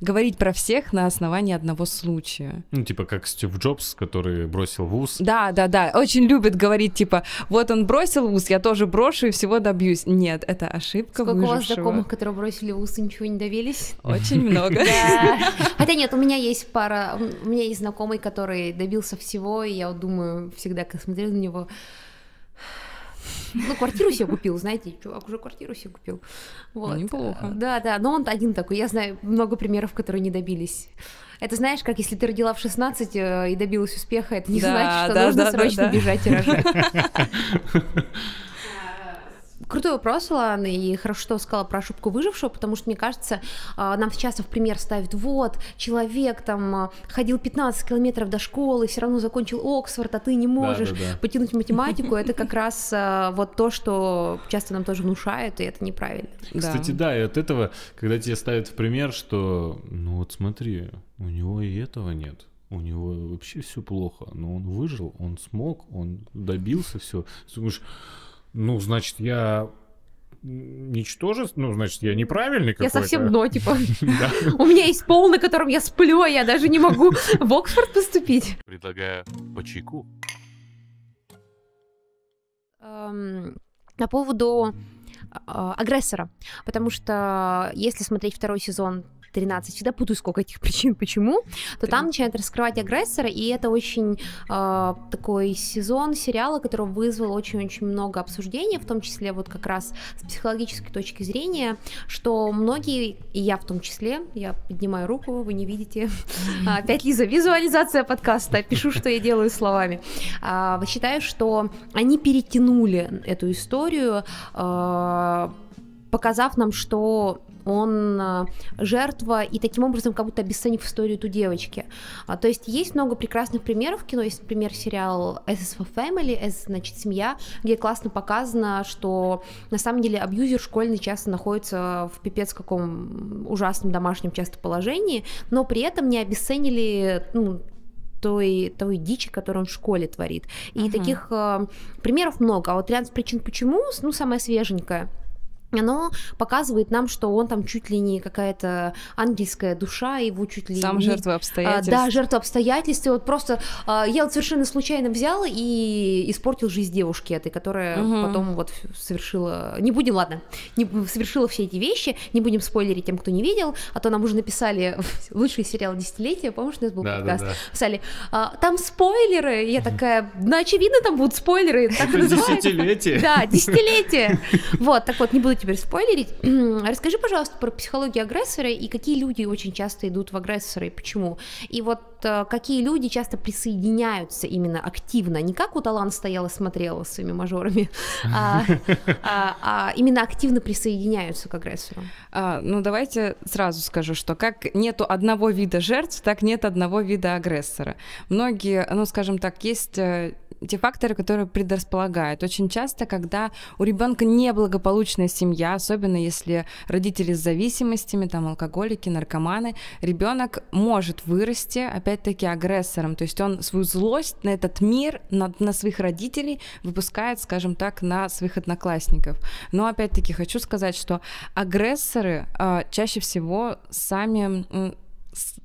говорить про всех на основании одного случая. Ну, типа как Стив Джобс, который бросил вуз. Да, да, да. Очень любит говорить, типа, вот он бросил вуз, я тоже брошу и всего добьюсь. Нет, это ошибка Сколько выжившего. у вас знакомых, которые бросили вуз и ничего не добились? Очень много. Хотя нет, у меня есть пара, у меня есть знакомый, который добился всего, и я думаю, всегда, когда смотрю на него, ну, квартиру себе купил, знаете, чувак уже квартиру себе купил. Вот. Неплохо. Э, да, да, но он один такой. Я знаю много примеров, которые не добились. Это знаешь, как если ты родила в 16 э, и добилась успеха, это не да, значит, что да, нужно да, срочно да, да. бежать и рожать. *laughs* Крутой вопрос, Лана, и хорошо, что сказала про ошибку выжившего, потому что, мне кажется, а, нам часто в пример ставят, вот, человек там а, ходил 15 километров до школы, все равно закончил Оксфорд, а ты не можешь да, да, да. потянуть математику, это как *laughs* раз а, вот то, что часто нам тоже внушают, и это неправильно. Кстати, да, и от этого, когда тебе ставят в пример, что, ну вот смотри, у него и этого нет, у него вообще все плохо, но он выжил, он смог, он добился все. Ты думаешь, ну, значит, я ничтожество, ну, значит, я неправильный какой-то. Я совсем дно, типа. *laughs* У меня есть пол, на котором я сплю, а я даже не могу *laughs* в Оксфорд поступить. Предлагаю по чайку. На эм, поводу а, агрессора, потому что если смотреть второй сезон 13, всегда путаю, сколько этих *laughs* причин, почему, то там начинают раскрывать агрессора, и это очень э, такой сезон сериала, который вызвал очень-очень много обсуждений, в том числе вот как раз с психологической точки зрения, что многие, и я в том числе, я поднимаю руку, вы не видите, *laughs* а, опять Лиза, визуализация подкаста, пишу, что я делаю словами, а, считаю, что они перетянули эту историю, показав нам, что он э, жертва, и таким образом как будто обесценив историю ту девочки. А, то есть есть много прекрасных примеров в кино, есть, например, сериал «SS for Family», «S, значит, семья», где классно показано, что на самом деле абьюзер школьный часто находится в пипец каком ужасном домашнем часто положении, но при этом не обесценили ну, той, той дичи, которую он в школе творит. И uh-huh. таких э, примеров много. А вот ряд причин почему, ну, самая свеженькая – оно показывает нам, что он там чуть ли не какая-то ангельская душа, его чуть ли Сам не... жертва а, обстоятельств. А, да, жертва обстоятельств. И вот просто а, я вот совершенно случайно взял и испортил жизнь девушки этой, которая угу. потом вот совершила... Не будем, ладно, не... совершила все эти вещи, не будем спойлерить тем, кто не видел, а то нам уже написали *laughs* лучший сериал десятилетия, помнишь, у нас был да, подкаст? Да, да. Писали, а, там спойлеры! Я такая, ну, очевидно, там будут спойлеры, так и типа называется. Десятилетие? Да, десятилетие! *laughs* Вот, так вот, не буду теперь спойлерить. *clears throat* Расскажи, пожалуйста, про психологию агрессора и какие люди очень часто идут в агрессоры и почему. И вот э, какие люди часто присоединяются именно активно, не как у Талан стояла и смотрела своими мажорами, а, *laughs* а, а именно активно присоединяются к агрессору. А, ну, давайте сразу скажу, что как нету одного вида жертв, так нет одного вида агрессора. Многие, ну, скажем так, есть э, те факторы, которые предрасполагают. Очень часто, когда у ребенка неблагополучная семья, семья, особенно если родители с зависимостями, там алкоголики, наркоманы, ребенок может вырасти, опять-таки, агрессором. То есть он свою злость на этот мир, на, на своих родителей выпускает, скажем так, на своих одноклассников. Но опять-таки хочу сказать, что агрессоры э, чаще всего сами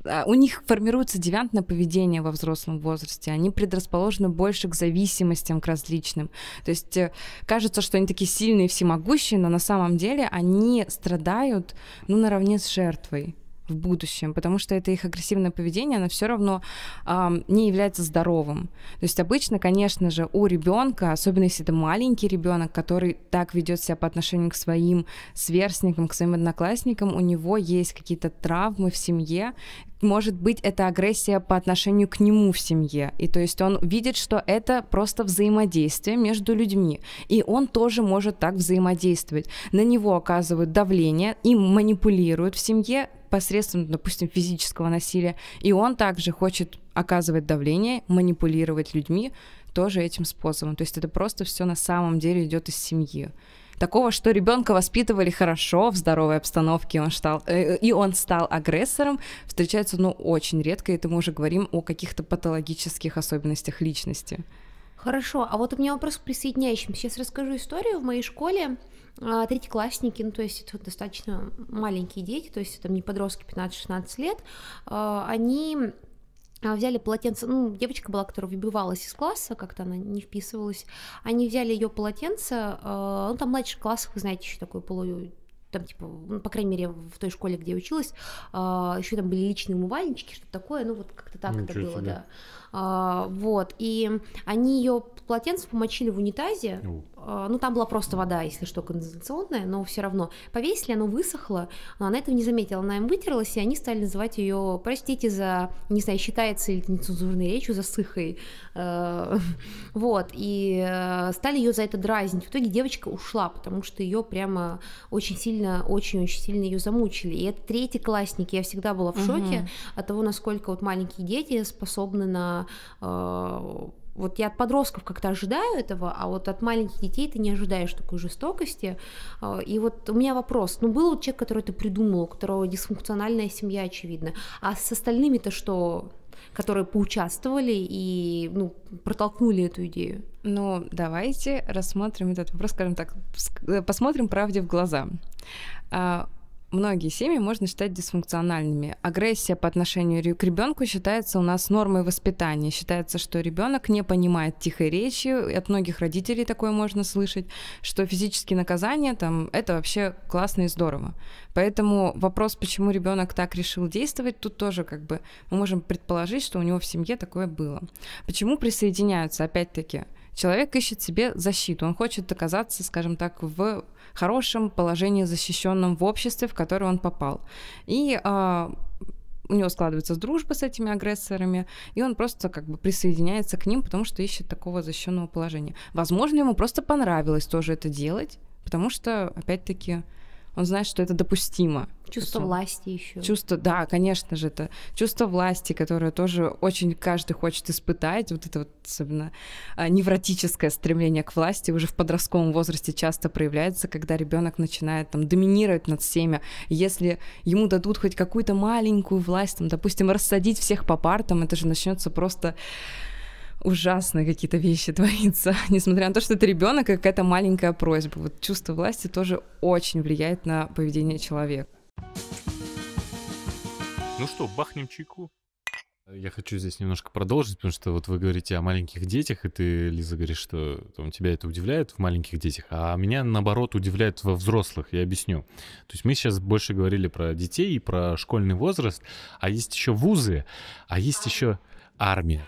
а, у них формируется девиантное поведение во взрослом возрасте. Они предрасположены больше к зависимостям, к различным. То есть э, кажется, что они такие сильные, всемогущие, но на самом деле они страдают ну, наравне с жертвой в будущем, потому что это их агрессивное поведение, оно все равно э, не является здоровым. То есть обычно, конечно же, у ребенка, особенно если это маленький ребенок, который так ведет себя по отношению к своим сверстникам, к своим одноклассникам, у него есть какие-то травмы в семье, может быть, это агрессия по отношению к нему в семье. И то есть он видит, что это просто взаимодействие между людьми. И он тоже может так взаимодействовать. На него оказывают давление, и манипулируют в семье посредством, допустим, физического насилия. И он также хочет оказывать давление, манипулировать людьми тоже этим способом. То есть это просто все на самом деле идет из семьи такого, что ребенка воспитывали хорошо в здоровой обстановке, он стал, э, и он стал агрессором, встречается, ну, очень редко, и это мы уже говорим о каких-то патологических особенностях личности. Хорошо, а вот у меня вопрос к присоединяющим. Сейчас расскажу историю. В моей школе а, третьеклассники, ну, то есть это достаточно маленькие дети, то есть там не подростки 15-16 лет, а, они а, взяли полотенце, ну, девочка была, которая выбивалась из класса, как-то она не вписывалась, они взяли ее полотенце, э, ну, там младших классах, вы знаете, еще такой полу там, типа, ну, по крайней мере, в той школе, где я училась, а, еще там были личные умывальнички, что-то такое, ну, вот как-то так Ничего это было, себе. да. А, вот, и они ее полотенцем помочили в унитазе, У. А, ну там была просто вода, если что, конденсационная, но все равно повесили, оно высохло, но она этого не заметила, она им вытерлась, и они стали называть ее, простите за, не знаю, считается ли это нецензурной речью, за сыхой, э, *laughs* вот, и э, стали ее за это дразнить. В итоге девочка ушла, потому что ее прямо очень сильно, очень-очень сильно ее замучили. И это третий классник, я всегда была в шоке угу. от того, насколько вот маленькие дети способны на э, вот я от подростков как-то ожидаю этого, а вот от маленьких детей ты не ожидаешь такой жестокости. А, и вот у меня вопрос. Ну, был вот человек, который это придумал, у которого дисфункциональная семья, очевидно. А с остальными-то что? которые поучаствовали и ну, протолкнули эту идею. Ну, давайте рассмотрим этот вопрос, скажем так, э, посмотрим правде в глаза. А, многие семьи можно считать дисфункциональными. Агрессия по отношению к ребенку считается у нас нормой воспитания. Считается, что ребенок не понимает тихой речи. От многих родителей такое можно слышать, что физические наказания там это вообще классно и здорово. Поэтому вопрос, почему ребенок так решил действовать, тут тоже как бы мы можем предположить, что у него в семье такое было. Почему присоединяются опять-таки? Человек ищет себе защиту, он хочет оказаться, скажем так, в хорошем положении защищенном в обществе, в которое он попал. И а, у него складывается дружба с этими агрессорами, и он просто как бы присоединяется к ним, потому что ищет такого защищенного положения. Возможно, ему просто понравилось тоже это делать, потому что, опять-таки, он знает, что это допустимо. Чувство Сум... власти еще. Чувство, да, конечно же, это чувство власти, которое тоже очень каждый хочет испытать. Вот это вот особенно а, невротическое стремление к власти уже в подростковом возрасте часто проявляется, когда ребенок начинает там доминировать над всеми. Если ему дадут хоть какую-то маленькую власть, там, допустим, рассадить всех по партам, это же начнется просто ужасные какие-то вещи творятся, *laughs* несмотря на то, что это ребенок и какая-то маленькая просьба. Вот чувство власти тоже очень влияет на поведение человека. Ну что, бахнем чайку? Я хочу здесь немножко продолжить, потому что вот вы говорите о маленьких детях, и ты, Лиза, говоришь, что там, тебя это удивляет в маленьких детях, а меня, наоборот, удивляет во взрослых, я объясню. То есть мы сейчас больше говорили про детей и про школьный возраст, а есть еще вузы, а есть еще армия.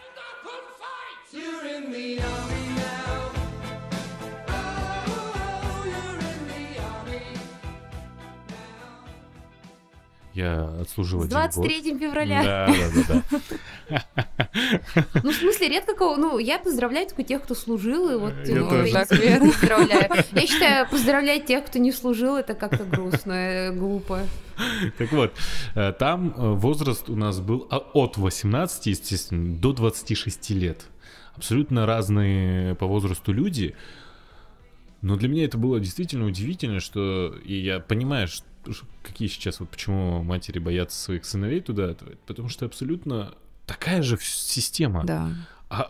Я отслужил С 23 год. февраля. Да, да, да. да. Ну, в смысле, редко кого... Ну, я поздравляю только тех, кто служил, и вот... Я ну, тоже. Так, поздравляю. Я считаю, поздравлять тех, кто не служил, это как-то грустно, э, глупо. Так вот, э, там возраст у нас был а, от 18, естественно, до 26 лет. Абсолютно разные по возрасту люди. Но для меня это было действительно удивительно, что и я понимаю, что какие сейчас, вот почему матери боятся своих сыновей туда отводить, потому что абсолютно такая же система. Да. А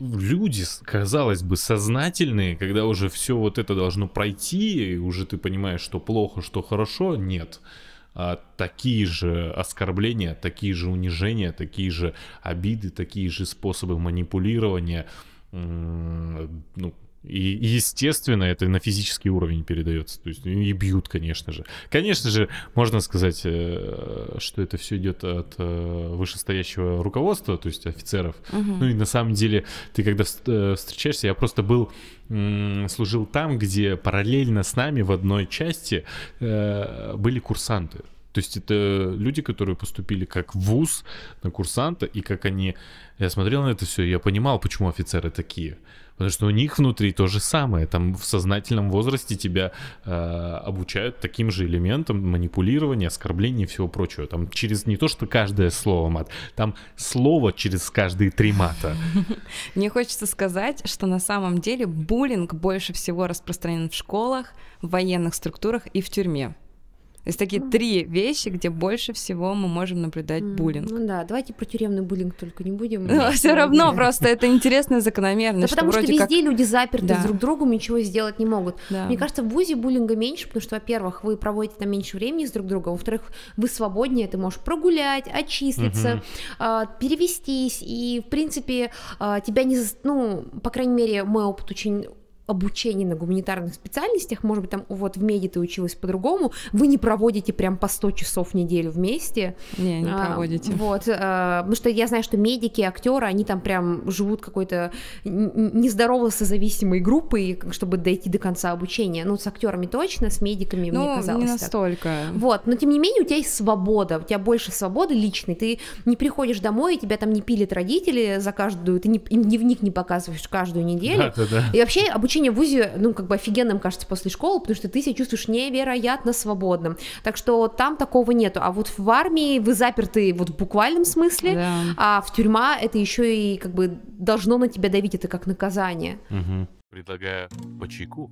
люди, казалось бы, сознательные, когда уже все вот это должно пройти, и уже ты понимаешь, что плохо, что хорошо, нет. А такие же оскорбления, такие же унижения, такие же обиды, такие же способы манипулирования, ну, и, естественно, это на физический уровень передается. То есть и бьют, конечно же. Конечно же, можно сказать, э, что это все идет от э, вышестоящего руководства, то есть офицеров. Угу. Ну и на самом деле, ты когда э, встречаешься, я просто был служил там, где параллельно с нами в одной части были курсанты. То есть это люди, которые поступили как ВУЗ на курсанта, и как они... Я смотрел на это все, я понимал, почему офицеры такие. Потому что у них внутри то же самое. Там в сознательном возрасте тебя э, обучают таким же элементам манипулирования, оскорбления и всего прочего. Там через не то, что каждое слово мат, там слово через каждые три мата. *laughs* Мне хочется сказать, что на самом деле буллинг больше всего распространен в школах, в военных структурах и в тюрьме. То есть такие три вещи, где больше всего мы можем наблюдать mm, буллинг. Ну да, давайте про тюремный буллинг только не будем. Но ну, все равно просто это интересная закономерность. Да что потому что везде как... люди заперты да. друг другом, ничего сделать не могут. Да. Мне кажется, в ВУЗе буллинга меньше, потому что, во-первых, вы проводите там меньше времени с друг другом, во-вторых, вы свободнее, ты можешь прогулять, очиститься, угу. перевестись, и, в принципе, а, тебя не... Ну, по крайней мере, мой опыт очень обучении на гуманитарных специальностях, может быть, там вот в меди ты училась по-другому, вы не проводите прям по 100 часов в неделю вместе. Не, не а, проводите. А, вот, а, потому что я знаю, что медики, актеры, они там прям живут какой-то нездорово созависимой группой, чтобы дойти до конца обучения. Ну, с актерами точно, с медиками, ну, мне казалось. Ну не настолько. Так. Вот, но тем не менее у тебя есть свобода, у тебя больше свободы личной, ты не приходишь домой, и тебя там не пилят родители за каждую, ты не, дневник не показываешь каждую неделю. Да, да, да. И вообще обучение обучение в ВУЗе, ну, как бы офигенным кажется после школы, потому что ты себя чувствуешь невероятно свободным. Так что там такого нету. А вот в армии вы заперты вот в буквальном смысле, да. а в тюрьма это еще и как бы должно на тебя давить, это как наказание. Угу. Предлагаю по чайку.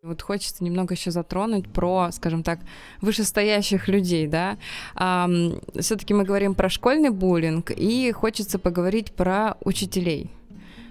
Вот хочется немного еще затронуть про, скажем так, вышестоящих людей, да. Um, Все-таки мы говорим про школьный буллинг, и хочется поговорить про учителей.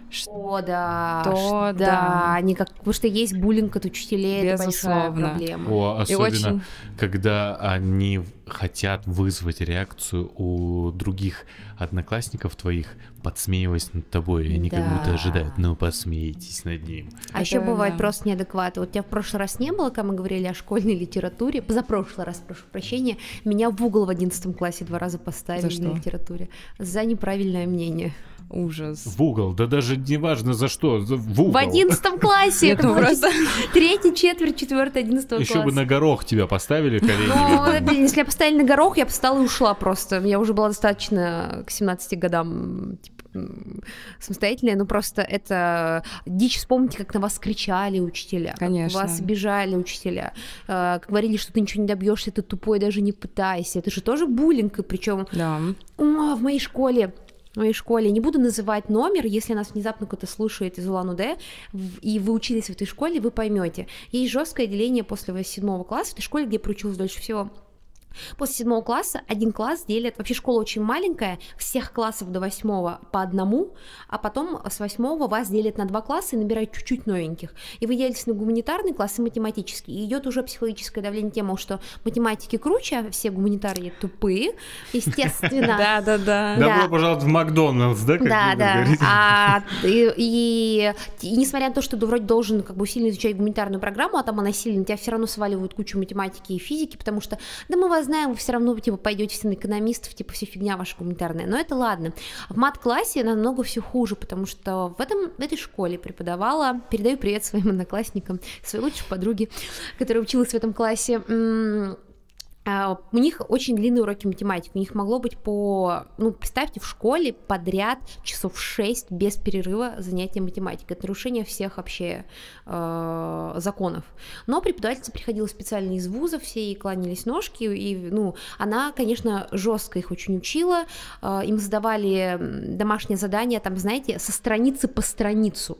Что да, что да, они как, потому что есть буллинг от учителей, Безусловно. это большая проблема. О, особенно, очень... когда они хотят вызвать реакцию у других одноклассников твоих, подсмеиваясь над тобой, и они да. как будто ожидают, ну посмейтесь над ним. А это еще бывает да. просто неадекватно. Вот тебя в прошлый раз не было, когда мы говорили о школьной литературе, за прошлый раз, прошу прощения, меня в угол в одиннадцатом классе два раза поставили на литературе за неправильное мнение. Ужас. В угол, да даже не важно за что, в угол. В одиннадцатом классе, это просто *laughs* третий, четверть, четвертый, одиннадцатого класса. Еще бы на горох тебя поставили колени. Ну, если я поставили на горох, я встала и ушла просто. Я уже была достаточно к 17 годам, типа, самостоятельная, но просто это дичь. Вспомните, как на вас кричали учителя, Конечно. как вас обижали учителя, э, как говорили, что ты ничего не добьешься, ты тупой, даже не пытайся. Это же тоже буллинг, и причем да. в моей школе моей школе. Не буду называть номер, если нас внезапно кто-то слушает из Улан-Удэ, и вы учились в этой школе, вы поймете. Есть жесткое деление после 7 класса в этой школе, где я проучилась дольше всего После седьмого класса один класс делят, вообще школа очень маленькая, всех классов до восьмого по одному, а потом с восьмого вас делят на два класса и набирают чуть-чуть новеньких. И вы делитесь на гуманитарный класс и математический. И идет уже психологическое давление тему, что математики круче, а все гуманитарии тупые, естественно. *laughs* Да, да, да. Добро пожаловать в Макдональдс, да? Да, да. И несмотря на то, что ты вроде должен как бы сильно изучать гуманитарную программу, а там она сильно, тебя все равно сваливают кучу математики и физики, потому что, да мы вас знаем, вы все равно типа пойдете все на экономистов, типа все фигня ваша гуманитарная. Но это ладно. В мат-классе намного все хуже, потому что в этом в этой школе преподавала, передаю привет своим одноклассникам, своей лучшей подруге, которая училась в этом классе, а, у них очень длинные уроки математики. У них могло быть по, ну, представьте, в школе подряд часов 6 без перерыва занятия математикой. Это нарушение всех вообще э, законов. Но преподавательница приходила специально из вузов, все ей кланялись ножки, и, ну, она, конечно, жестко их очень учила. Э, им задавали домашнее задание, там, знаете, со страницы по страницу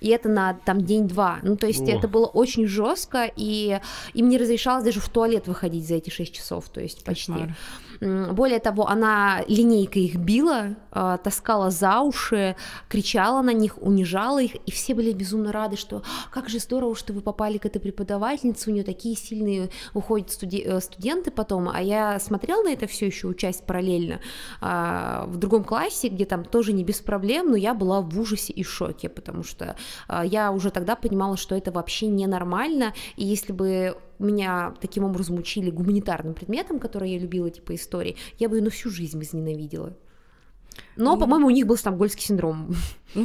и это на там день-два. Ну, то есть О. это было очень жестко, и им не разрешалось даже в туалет выходить за эти шесть часов, то есть почти. Кошмар. Более того, она линейкой их била, а, таскала за уши, кричала на них, унижала их, и все были безумно рады, что как же здорово, что вы попали к этой преподавательнице, у нее такие сильные уходят студи- э, студенты потом, а я смотрела на это все еще часть параллельно а, в другом классе, где там тоже не без проблем, но я была в ужасе и шоке, потому что а, я уже тогда понимала, что это вообще ненормально, и если бы меня таким образом учили гуманитарным предметом, который я любила, типа истории, я бы ее на всю жизнь изненавидела. Но, mm. по-моему, у них был стамбульский синдром. *laughs*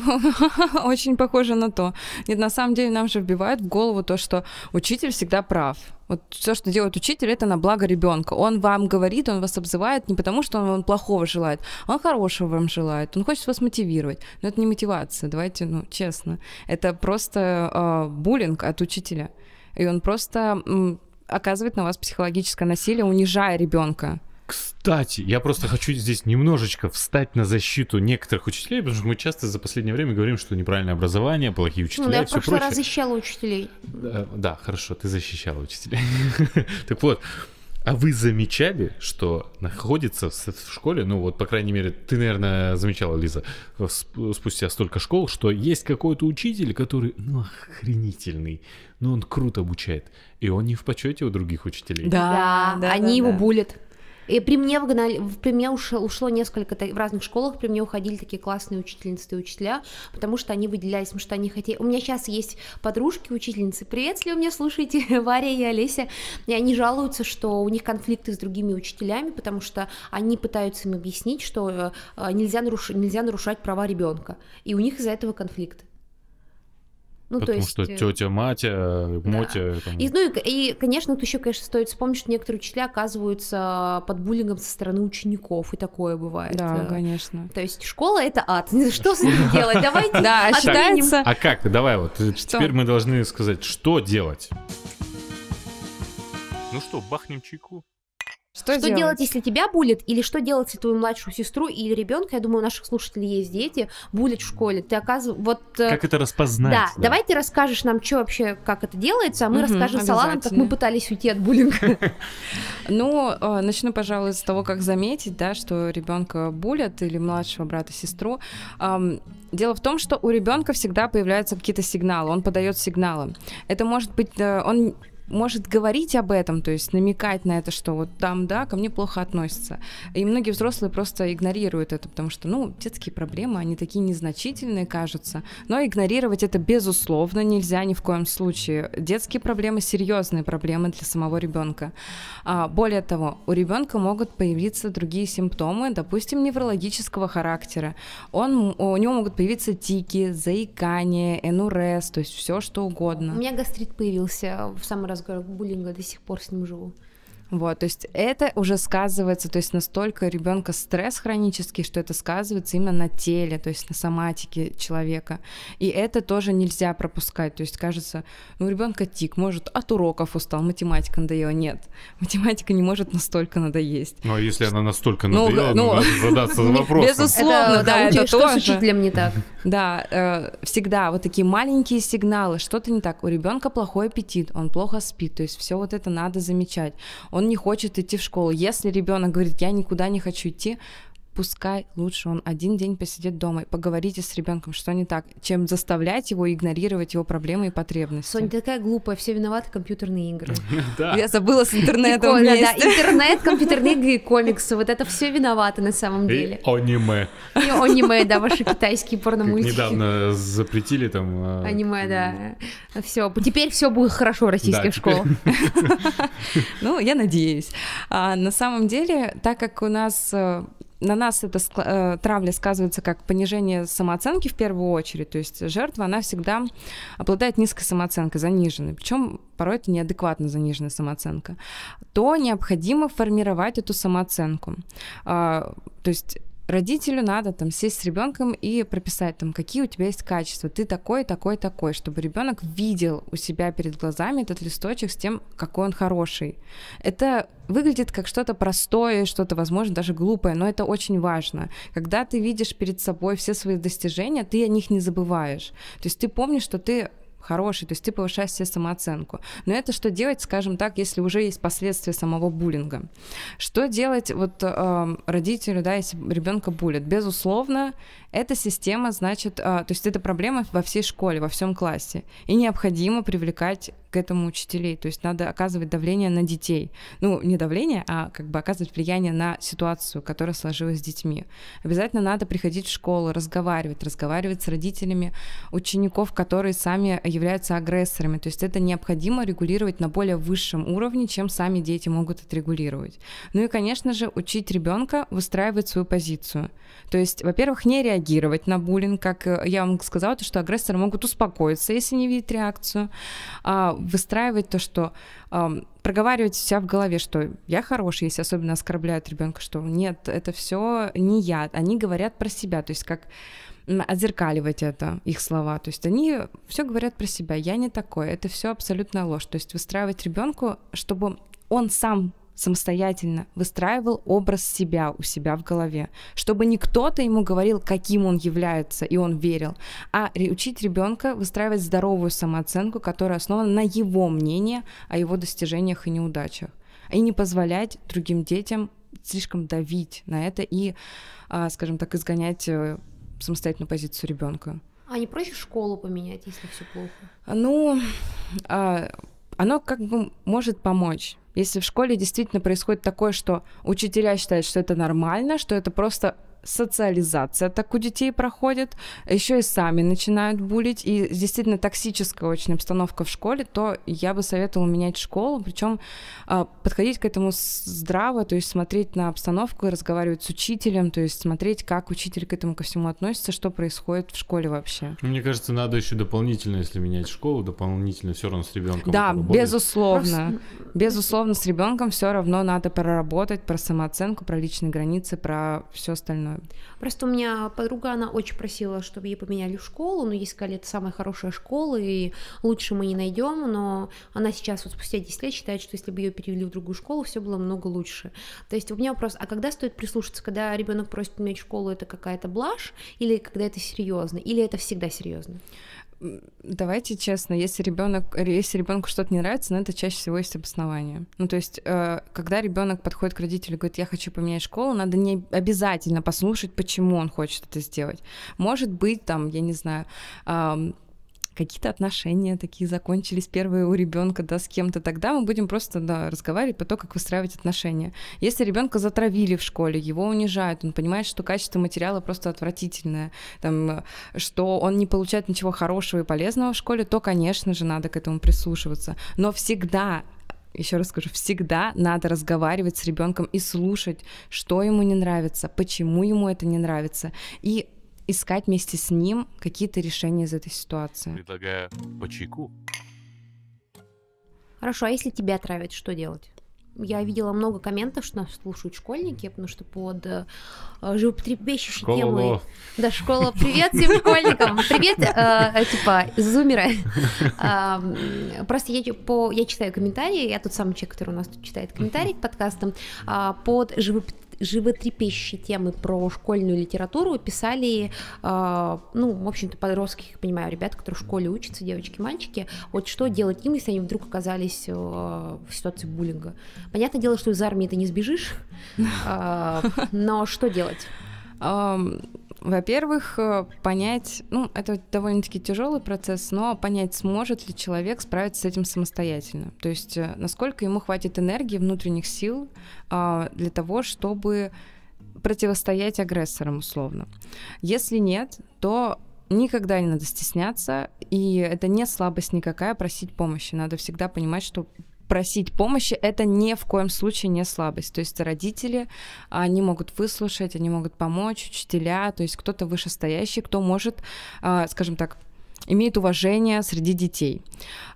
Очень похоже на то. Нет, на самом деле нам же вбивают в голову то, что учитель всегда прав. Вот все, что делает учитель, это на благо ребенка. Он вам говорит, он вас обзывает не потому, что он вам плохого желает, он хорошего вам желает, он хочет вас мотивировать. Но это не мотивация, давайте, ну, честно. Это просто э, буллинг от учителя и он просто оказывает на вас психологическое насилие, унижая ребенка. Кстати, я просто хочу здесь немножечко встать на защиту некоторых учителей, потому что мы часто за последнее время говорим, что неправильное образование, плохие ну учителя ну, я и в прошлый раз защищала учителей. Да, да, хорошо, ты защищала учителей. *laughs* Так вот, а вы замечали, что находится в школе, ну вот, по крайней мере, ты, наверное, замечала, Лиза, спустя столько школ, что есть какой-то учитель, который, ну, охренительный, ну он круто обучает, и он не в почете у других учителей. Да, да, да они да, его да. булят. И при мне вгнали, при мне ушло, ушло несколько в разных школах, при мне уходили такие классные учительницы и учителя, потому что они выделялись, потому что они хотели. У меня сейчас есть подружки, учительницы. Привет, если вы меня слушаете, *laughs* Варя и Олеся. И они жалуются, что у них конфликты с другими учителями, потому что они пытаются им объяснить, что э, нельзя, наруш... нельзя нарушать права ребенка. И у них из-за этого конфликт. Ну, Потому есть... что э, тетя, матя, э, да. Э, там... И, ну, и, и, конечно, тут еще, конечно, стоит вспомнить, что некоторые учителя оказываются под буллингом со стороны учеников, и такое бывает. Да, конечно. То есть школа — это ад. *laughs* Что с ним делать? Давайте Да, считается... А как? Давай вот, теперь мы должны сказать, что делать? Ну что, бахнем чайку? Что, что делать? делать, если тебя булит, или что делать, если твою младшую сестру или ребенка, я думаю, у наших слушателей есть дети, булит в школе, ты оказываешь... Вот, э, как это распознать? Да, да, давай ты расскажешь нам, что вообще, как это делается, а мы угу, расскажем Салану, как мы пытались уйти от буллинга. *laughs* *laughs* Ну, э, начну, пожалуй, с того, как заметить, да, что ребенка булят или младшего брата, сестру. Дело в том, что у ребенка всегда появляются какие-то сигналы, он подает сигналы. Это может быть, э, он может говорить об этом, то есть намекать на это, что вот там, да, ко мне плохо относятся. И многие взрослые просто игнорируют это, потому что, ну, детские проблемы, они такие незначительные, кажутся. Но игнорировать это, безусловно, нельзя ни в коем случае. Детские проблемы — серьезные проблемы для самого ребенка. А, более того, у ребенка могут появиться другие симптомы, допустим, неврологического характера. Он, у него могут появиться тики, заикание, энурез, то есть все что угодно. У меня гастрит появился в самый раз говорю, буллинга, до сих пор с ним живу. Вот, то есть это уже сказывается, то есть настолько ребенка стресс хронический, что это сказывается именно на теле, то есть на соматике человека. И это тоже нельзя пропускать. То есть кажется, ну ребенка тик, может от уроков устал, математика надоела. Нет, математика не может настолько надоесть. Ну а если она настолько ну, надоела, ну, ну, надо задаться *laughs* вопросом. Безусловно, да, а это тоже. Что с учителем не так? Да, э, всегда вот такие маленькие сигналы, что-то не так. У ребенка плохой аппетит, он плохо спит, то есть все вот это надо замечать. Он он не хочет идти в школу. Если ребенок говорит, я никуда не хочу идти, пускай лучше он один день посидит дома и поговорите с ребенком, что не так, чем заставлять его игнорировать его проблемы и потребности. Соня, ты такая глупая, все виноваты компьютерные игры. *laughs* Я забыла с интернетом интернет, *laughs* компьютерные игры и комиксы, вот это все виноваты на самом деле. И аниме. аниме, да, ваши китайские порномультики. Недавно запретили там. А, аниме, да. Все, теперь все будет хорошо в российских школах. *laughs* Ну, я надеюсь. А, на самом деле, так как у нас э, на нас эта э, травля сказывается как понижение самооценки в первую очередь. То есть жертва, она всегда обладает низкой самооценкой, заниженной. Причем порой это неадекватно заниженная самооценка. То необходимо формировать эту самооценку. А, то есть родителю надо там сесть с ребенком и прописать там, какие у тебя есть качества. Ты такой, такой, такой, чтобы ребенок видел у себя перед глазами этот листочек с тем, какой он хороший. Это выглядит как что-то простое, что-то, возможно, даже глупое, но это очень важно. Когда ты видишь перед собой все свои достижения, ты о них не забываешь. То есть ты помнишь, что ты хороший, то есть ты повышаешь себе самооценку. Но это что делать, скажем так, если уже есть последствия самого буллинга? Что делать вот э, родителю, да, если ребенка булит? Безусловно, эта система, значит, а, то есть это проблема во всей школе, во всем классе. И необходимо привлекать к этому учителей. То есть надо оказывать давление на детей. Ну, не давление, а как бы оказывать влияние на ситуацию, которая сложилась с детьми. Обязательно надо приходить в школу, разговаривать, разговаривать с родителями учеников, которые сами являются агрессорами. То есть это необходимо регулировать на более высшем уровне, чем сами дети могут отрегулировать. Ну и, конечно же, учить ребенка выстраивать свою позицию. То есть, во-первых, не реагировать реагировать на буллинг, как э, я вам сказала, то, что агрессоры могут успокоиться, если не видят реакцию, а, выстраивать то, что проговаривать себя в голове, что я хороший, если особенно оскорбляют ребенка, что нет, это все не я, они говорят про себя, то есть как отзеркаливать это, их слова. То есть они все говорят про себя, я не такой, это все абсолютно ложь. То есть выстраивать ребенку, чтобы он сам самостоятельно выстраивал образ себя у себя в голове, чтобы не кто-то ему говорил, каким он является, и он верил, а учить ребенка выстраивать здоровую самооценку, которая основана на его мнении о его достижениях и неудачах, и не позволять другим детям слишком давить на это и, а, скажем так, изгонять э, самостоятельную позицию ребенка. А не проще школу поменять, если все плохо? Ну, а, оно как бы может помочь если в школе действительно происходит такое, что учителя считают, что это нормально, что это просто социализация так у детей проходит, еще и сами начинают булить, и действительно токсическая очень обстановка в школе, то я бы советовала менять школу, причем а, подходить к этому здраво, то есть смотреть на обстановку и разговаривать с учителем, то есть смотреть, как учитель к этому ко всему относится, что происходит в школе вообще. Ну, мне кажется, надо еще дополнительно, если менять школу, дополнительно все равно с ребенком. Да, работать. безусловно. Безусловно, с ребенком все равно надо проработать про самооценку, про личные границы, про все остальное. Просто у меня подруга, она очень просила, чтобы ей поменяли школу, но ей сказали, это самая хорошая школа, и лучше мы не найдем, но она сейчас, вот спустя 10 лет, считает, что если бы ее перевели в другую школу, все было много лучше. То есть у меня вопрос, а когда стоит прислушаться, когда ребенок просит поменять школу, это какая-то блажь, или когда это серьезно, или это всегда серьезно? давайте честно, если ребенок, если ребенку что-то не нравится, но ну, это чаще всего есть обоснование. Ну, то есть, э, когда ребенок подходит к родителю и говорит, я хочу поменять школу, надо не обязательно послушать, почему он хочет это сделать. Может быть, там, я не знаю, э, какие-то отношения такие закончились первые у ребенка, да, с кем-то, тогда мы будем просто да, разговаривать по то, как выстраивать отношения. Если ребенка затравили в школе, его унижают, он понимает, что качество материала просто отвратительное, там, что он не получает ничего хорошего и полезного в школе, то, конечно же, надо к этому прислушиваться. Но всегда еще раз скажу, всегда надо разговаривать с ребенком и слушать, что ему не нравится, почему ему это не нравится. И искать вместе с ним какие-то решения из этой ситуации. Предлагаю по чайку. Хорошо, а если тебя отравят, что делать? Я видела много комментов, что нас слушают школьники, потому что под э, живопотребящей темой... Да, школа, привет всем *laughs* школьникам! Привет, э, э, типа, зумеры! *laughs* просто я, читаю комментарии, я тот самый человек, который у нас тут читает комментарии к подкастам. А, под живопотребящей животрепещущие темы про школьную литературу писали, э, ну, в общем-то, подростки, я понимаю, ребята, которые в школе учатся, девочки, мальчики, вот что делать им, если они вдруг оказались э, в ситуации буллинга? Понятное дело, что из армии ты не сбежишь, э, но что делать? Во-первых, э, понять, ну, это довольно-таки тяжелый процесс, но понять, сможет ли человек справиться с этим самостоятельно. То есть, э, насколько ему хватит энергии, внутренних сил а, для того, чтобы противостоять агрессорам условно. Если нет, то никогда не надо стесняться, и это не слабость никакая просить помощи. Надо всегда понимать, что просить помощи, это ни в коем случае не слабость. То есть родители, они могут выслушать, они могут помочь, учителя, то есть кто-то вышестоящий, кто может, а, скажем так, имеет уважение среди детей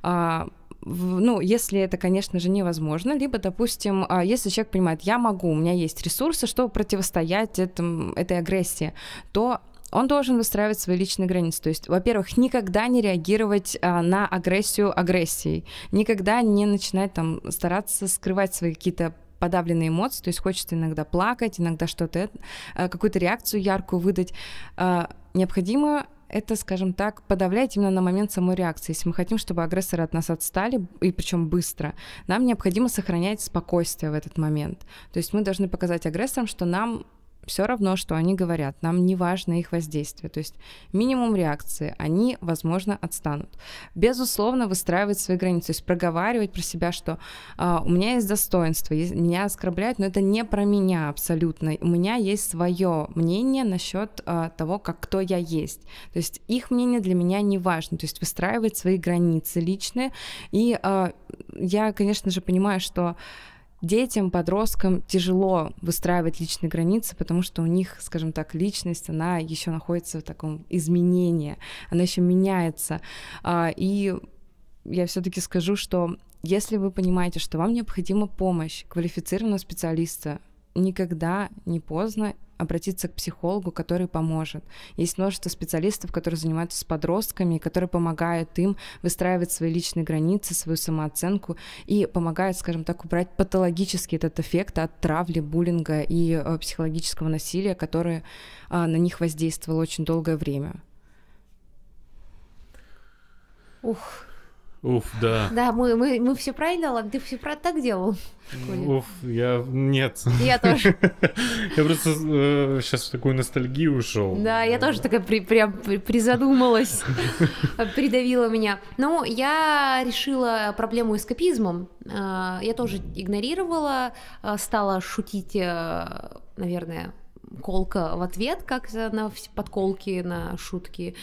а, ну, если это, конечно же, невозможно, либо, допустим, а, если человек понимает, я могу, у меня есть ресурсы, чтобы противостоять этому, этой агрессии, то он должен выстраивать свои личные границы. То есть, во-первых, никогда не реагировать а, на агрессию агрессией, никогда не начинать там стараться скрывать свои какие-то подавленные эмоции, то есть хочется иногда плакать, иногда что-то, а, какую-то реакцию яркую выдать. А, необходимо это, скажем так, подавлять именно на момент самой реакции. Если мы хотим, чтобы агрессоры от нас отстали, и причем быстро, нам необходимо сохранять спокойствие в этот момент. То есть мы должны показать агрессорам, что нам все равно, что они говорят, нам не важно их воздействие, то есть минимум реакции, они, возможно, отстанут. Безусловно, выстраивать свои границы, то есть проговаривать про себя, что э, у меня есть достоинство, есть, меня оскорбляют, но это не про меня абсолютно, у меня есть свое мнение насчет э, а, того, как кто я есть, то есть их мнение для меня не важно, то есть выстраивать свои границы личные, и э, я, конечно же, понимаю, что детям, подросткам тяжело выстраивать личные границы, потому что у них, скажем так, личность, она еще находится в таком изменении, она еще меняется. А, и я все-таки скажу, что если вы понимаете, что вам необходима помощь квалифицированного специалиста, никогда не поздно обратиться к психологу, который поможет. Есть множество специалистов, которые занимаются с подростками, которые помогают им выстраивать свои личные границы, свою самооценку и помогают, скажем так, убрать патологический этот эффект от травли, буллинга и э, психологического насилия, которое а, на них воздействовало очень долгое время. Ух, Уф, да. Да, мы, мы, мы все правильно, ты все про так делал. Уф, я... Нет. Я тоже. *laughs* Я просто сейчас э, в такую ностальгию ушел. Да, я тоже такая прям призадумалась, *laughs* придавила меня. Ну, я решила проблему эскапизмом. Э, я тоже игнорировала, э, стала шутить, наверное, колка в ответ, как на подколки, на шутки.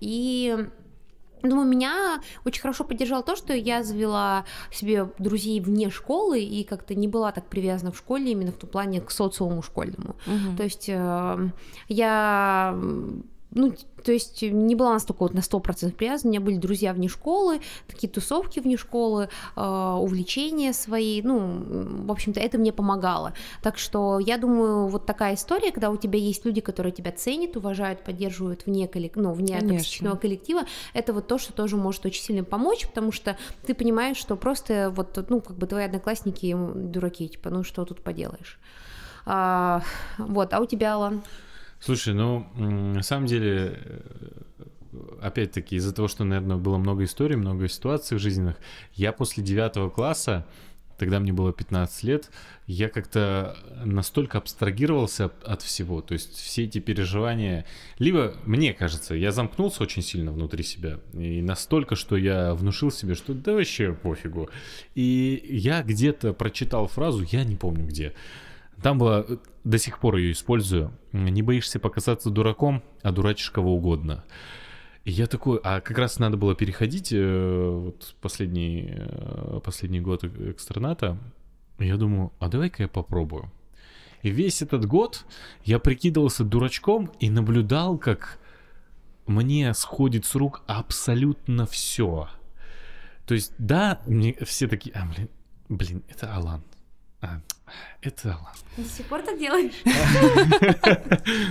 И Думаю, ну, меня очень хорошо поддержало то, что я завела себе друзей вне школы и как-то не была так привязана в школе именно в том плане к социуму школьному. Угу. То есть э, я ну, то есть не была настолько вот на 100% привязана. У меня были друзья вне школы, такие тусовки вне школы, а, увлечения свои. Ну, в общем-то, это мне помогало. Так что я думаю, вот такая история, когда у тебя есть люди, которые тебя ценят, уважают, поддерживают вне, коллек... ну, вне токсичного коллектива, это вот то, что тоже может очень сильно помочь, потому что ты понимаешь, что просто вот, ну, как бы твои одноклассники дураки, типа, ну, что тут поделаешь. А, вот, а у тебя, Алан? Слушай, ну, на самом деле, э, опять-таки, из-за того, что, наверное, было много историй, много ситуаций в жизненных, я после девятого класса, тогда мне было 15 лет, я как-то настолько абстрагировался от всего, то есть все эти переживания, либо, мне кажется, я замкнулся очень сильно внутри себя, и настолько, что я внушил себе, что да вообще пофигу, и я где-то прочитал фразу, я не помню где, там было э, до сих пор ее использую, не боишься показаться дураком, а дурачишь кого угодно. И я такой, а как раз надо было переходить э, вот последний, э, последний год экстерната. Я думаю, а давай-ка я попробую. И весь этот год я прикидывался дурачком и наблюдал, как мне сходит с рук абсолютно все. То есть, да, мне все такие, а, блин, блин, это Алан. А, это... Ты до сих пор так делаешь?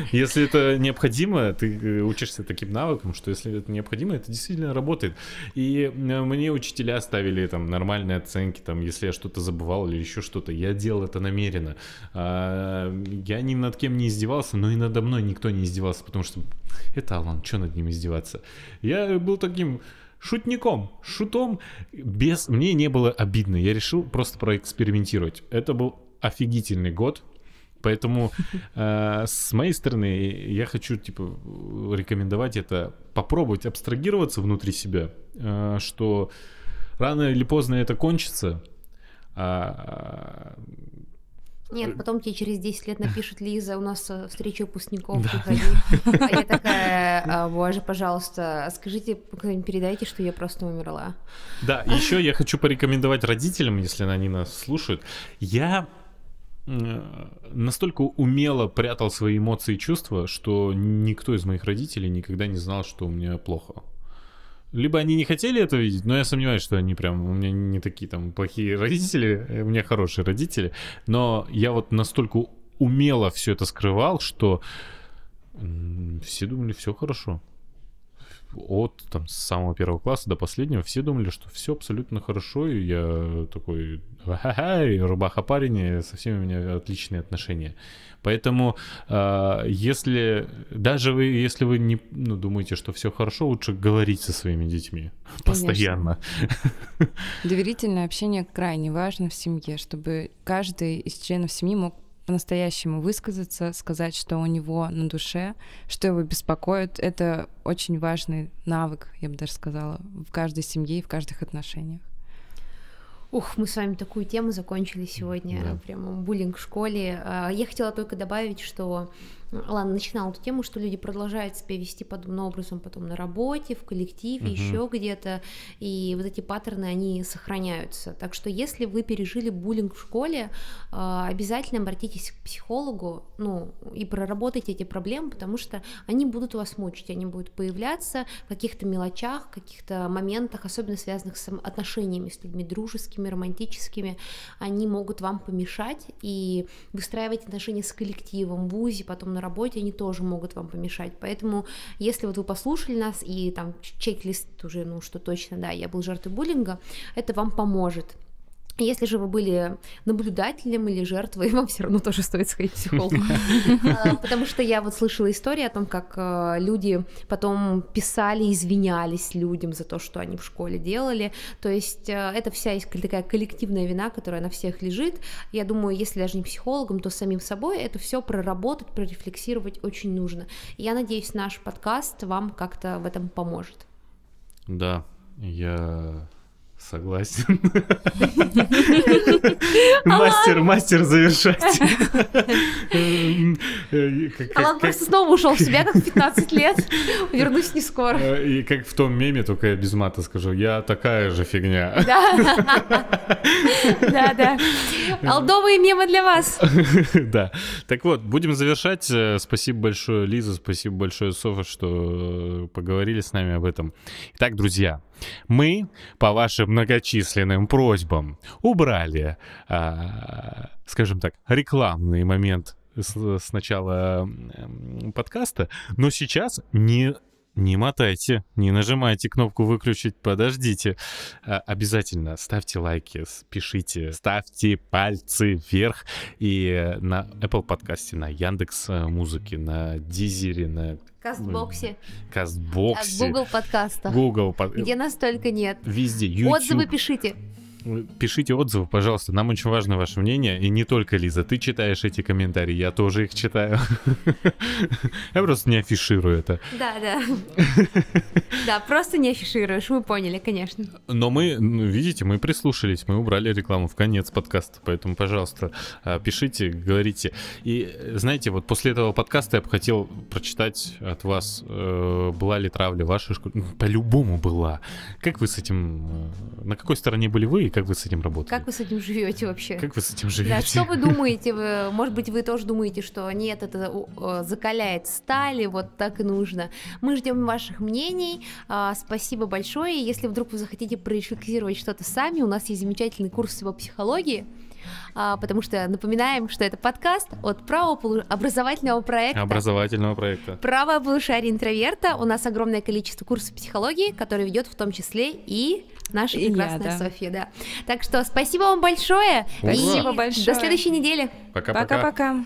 *laughs* Если это необходимо, ты э, учишься таким навыкам, что если это необходимо, это действительно работает. И э, мне учителя ставили там нормальные оценки, там, если я что-то забывал или еще что-то. Я делал это намеренно. А, я ни над кем не издевался, но и надо мной никто не издевался, потому что э, это Алан, что над ним издеваться? Я был таким шутником, шутом, без... Мне не было обидно, я решил просто проэкспериментировать. Это был офигительный год. Поэтому *laughs* э, с моей стороны я хочу типа рекомендовать это попробовать абстрагироваться внутри себя, э, что рано или поздно это кончится. А, а нет, э, потом тебе через 10 лет напишет *laughs* Лиза, у нас э, встреча выпускников, да. приходи. А я *laughs* такая, «А, боже, пожалуйста, скажите, передайте, что я просто умерла. Да, еще я хочу порекомендовать родителям, если они нас слушают. Я Э, настолько умело прятал свои эмоции и чувства, что никто из моих родителей никогда не знал, что у меня плохо. Либо они не хотели это видеть, но я сомневаюсь, что они прям... У меня не такие там плохие родители, э, у меня хорошие родители. Но я вот настолько умело все это скрывал, что все думали, все хорошо от там, с самого первого класса до последнего все думали, что все абсолютно хорошо, и я такой ха-ха, рубаха парень, со всеми у меня отличные отношения. Поэтому, а, если даже вы, если вы не ну, думаете, что все хорошо, лучше говорить со своими детьми Конечно. постоянно. Доверительное общение крайне важно в семье, чтобы каждый из членов семьи мог по-настоящему высказаться, сказать, что у него на душе, что его беспокоит, это очень важный навык, я бы даже сказала, в каждой семье и в каждых отношениях. Ух, мы с вами такую тему закончили сегодня, да. прямо буллинг в школе. А, я хотела только добавить, что ладно, начинала эту тему, что люди продолжают себя вести подобным образом потом на работе, в коллективе, угу. еще где-то, и вот эти паттерны, они сохраняются. Так что если вы пережили буллинг в школе, а, обязательно обратитесь к психологу, ну, и проработайте эти проблемы, потому что они будут вас мучить, они будут появляться в каких-то мелочах, в каких-то моментах, особенно связанных с отношениями с людьми, дружескими, романтическими, они могут вам помешать и выстраивать отношения с коллективом, в УЗИ, потом на на работе, они тоже могут вам помешать. Поэтому, если вот вы послушали нас и там чек-лист уже, ну что точно, да, я был жертвой буллинга, это вам поможет. Если же вы были наблюдателем или жертвой, *laughs* вам все равно тоже стоит сходить к психологу. *laughs* А, потому что я вот слышала истории о том, как э, люди потом писали, извинялись людям за то, что они в школе делали. То есть э, это вся такая коллективная вина, которая на всех лежит. Я думаю, если даже не психологом, то самим собой это все проработать, прорефлексировать очень нужно. Я надеюсь, наш подкаст вам как-то в этом поможет. Да, я Согласен. *laughs* А мастер, мастер, завершать. *laughs* Э, Алан а просто снова ушел в себя, как в 15 *laughs* лет. Вернусь не скоро. Э, и как в том меме, только я без мата скажу, я такая же фигня. Да, да, да. Алдовые мемы для вас. Да. Так вот, будем завершать. Э, спасибо большое, Лиза, спасибо большое, Софа, что поговорили с нами об этом. Итак, друзья, мы, по вашим многочисленным просьбам, убрали, э, скажем так, рекламный момент с, с начала эм, подкаста, но сейчас не не мотайте, не нажимайте кнопку выключить, подождите. А, обязательно ставьте лайки, пишите, ставьте пальцы вверх. И э, на Apple подкасте, на Яндекс э, музыке, на Дизере, на Кастбоксе. Кастбоксе. Google подкаста. Google под... Где нас только нет. Везде. YouTube. Отзывы пишите пишите отзывы, пожалуйста. Нам очень важно ваше мнение. И не только, Лиза, ты читаешь эти комментарии, я тоже их читаю. *laughs* Я просто не афиширую это. Да, да. Да, просто не афишируешь, вы поняли, конечно. Но мы, ну, видите, мы прислушались, мы убрали рекламу в конец подкаста, поэтому, пожалуйста, а, пишите, говорите. И, знаете, вот после этого подкаста я бы хотел прочитать от вас, э, была ли травля вашей школа? Ну, по-любому была. Как вы с этим, э, на какой стороне были вы как вы с этим работаете? Как вы с этим живете вообще? Как вы с этим живете? Да, что вы *laughs* думаете? может быть, вы тоже думаете, что нет, это э, закаляет стали, вот так и нужно. Мы ждем ваших мнений. А, спасибо большое. Если вдруг вы захотите проэффектировать что-то сами, у нас есть замечательный курс по психологии а, потому что напоминаем, что это подкаст от правого образовательного проекта. Образовательного проекта. Правое полушарие интроверта. У нас огромное количество курсов психологии, которые ведет в том числе и наша и прекрасная я, да. Софья, да. Так что спасибо вам большое. Спасибо и большое. До следующей недели. Пока-пока.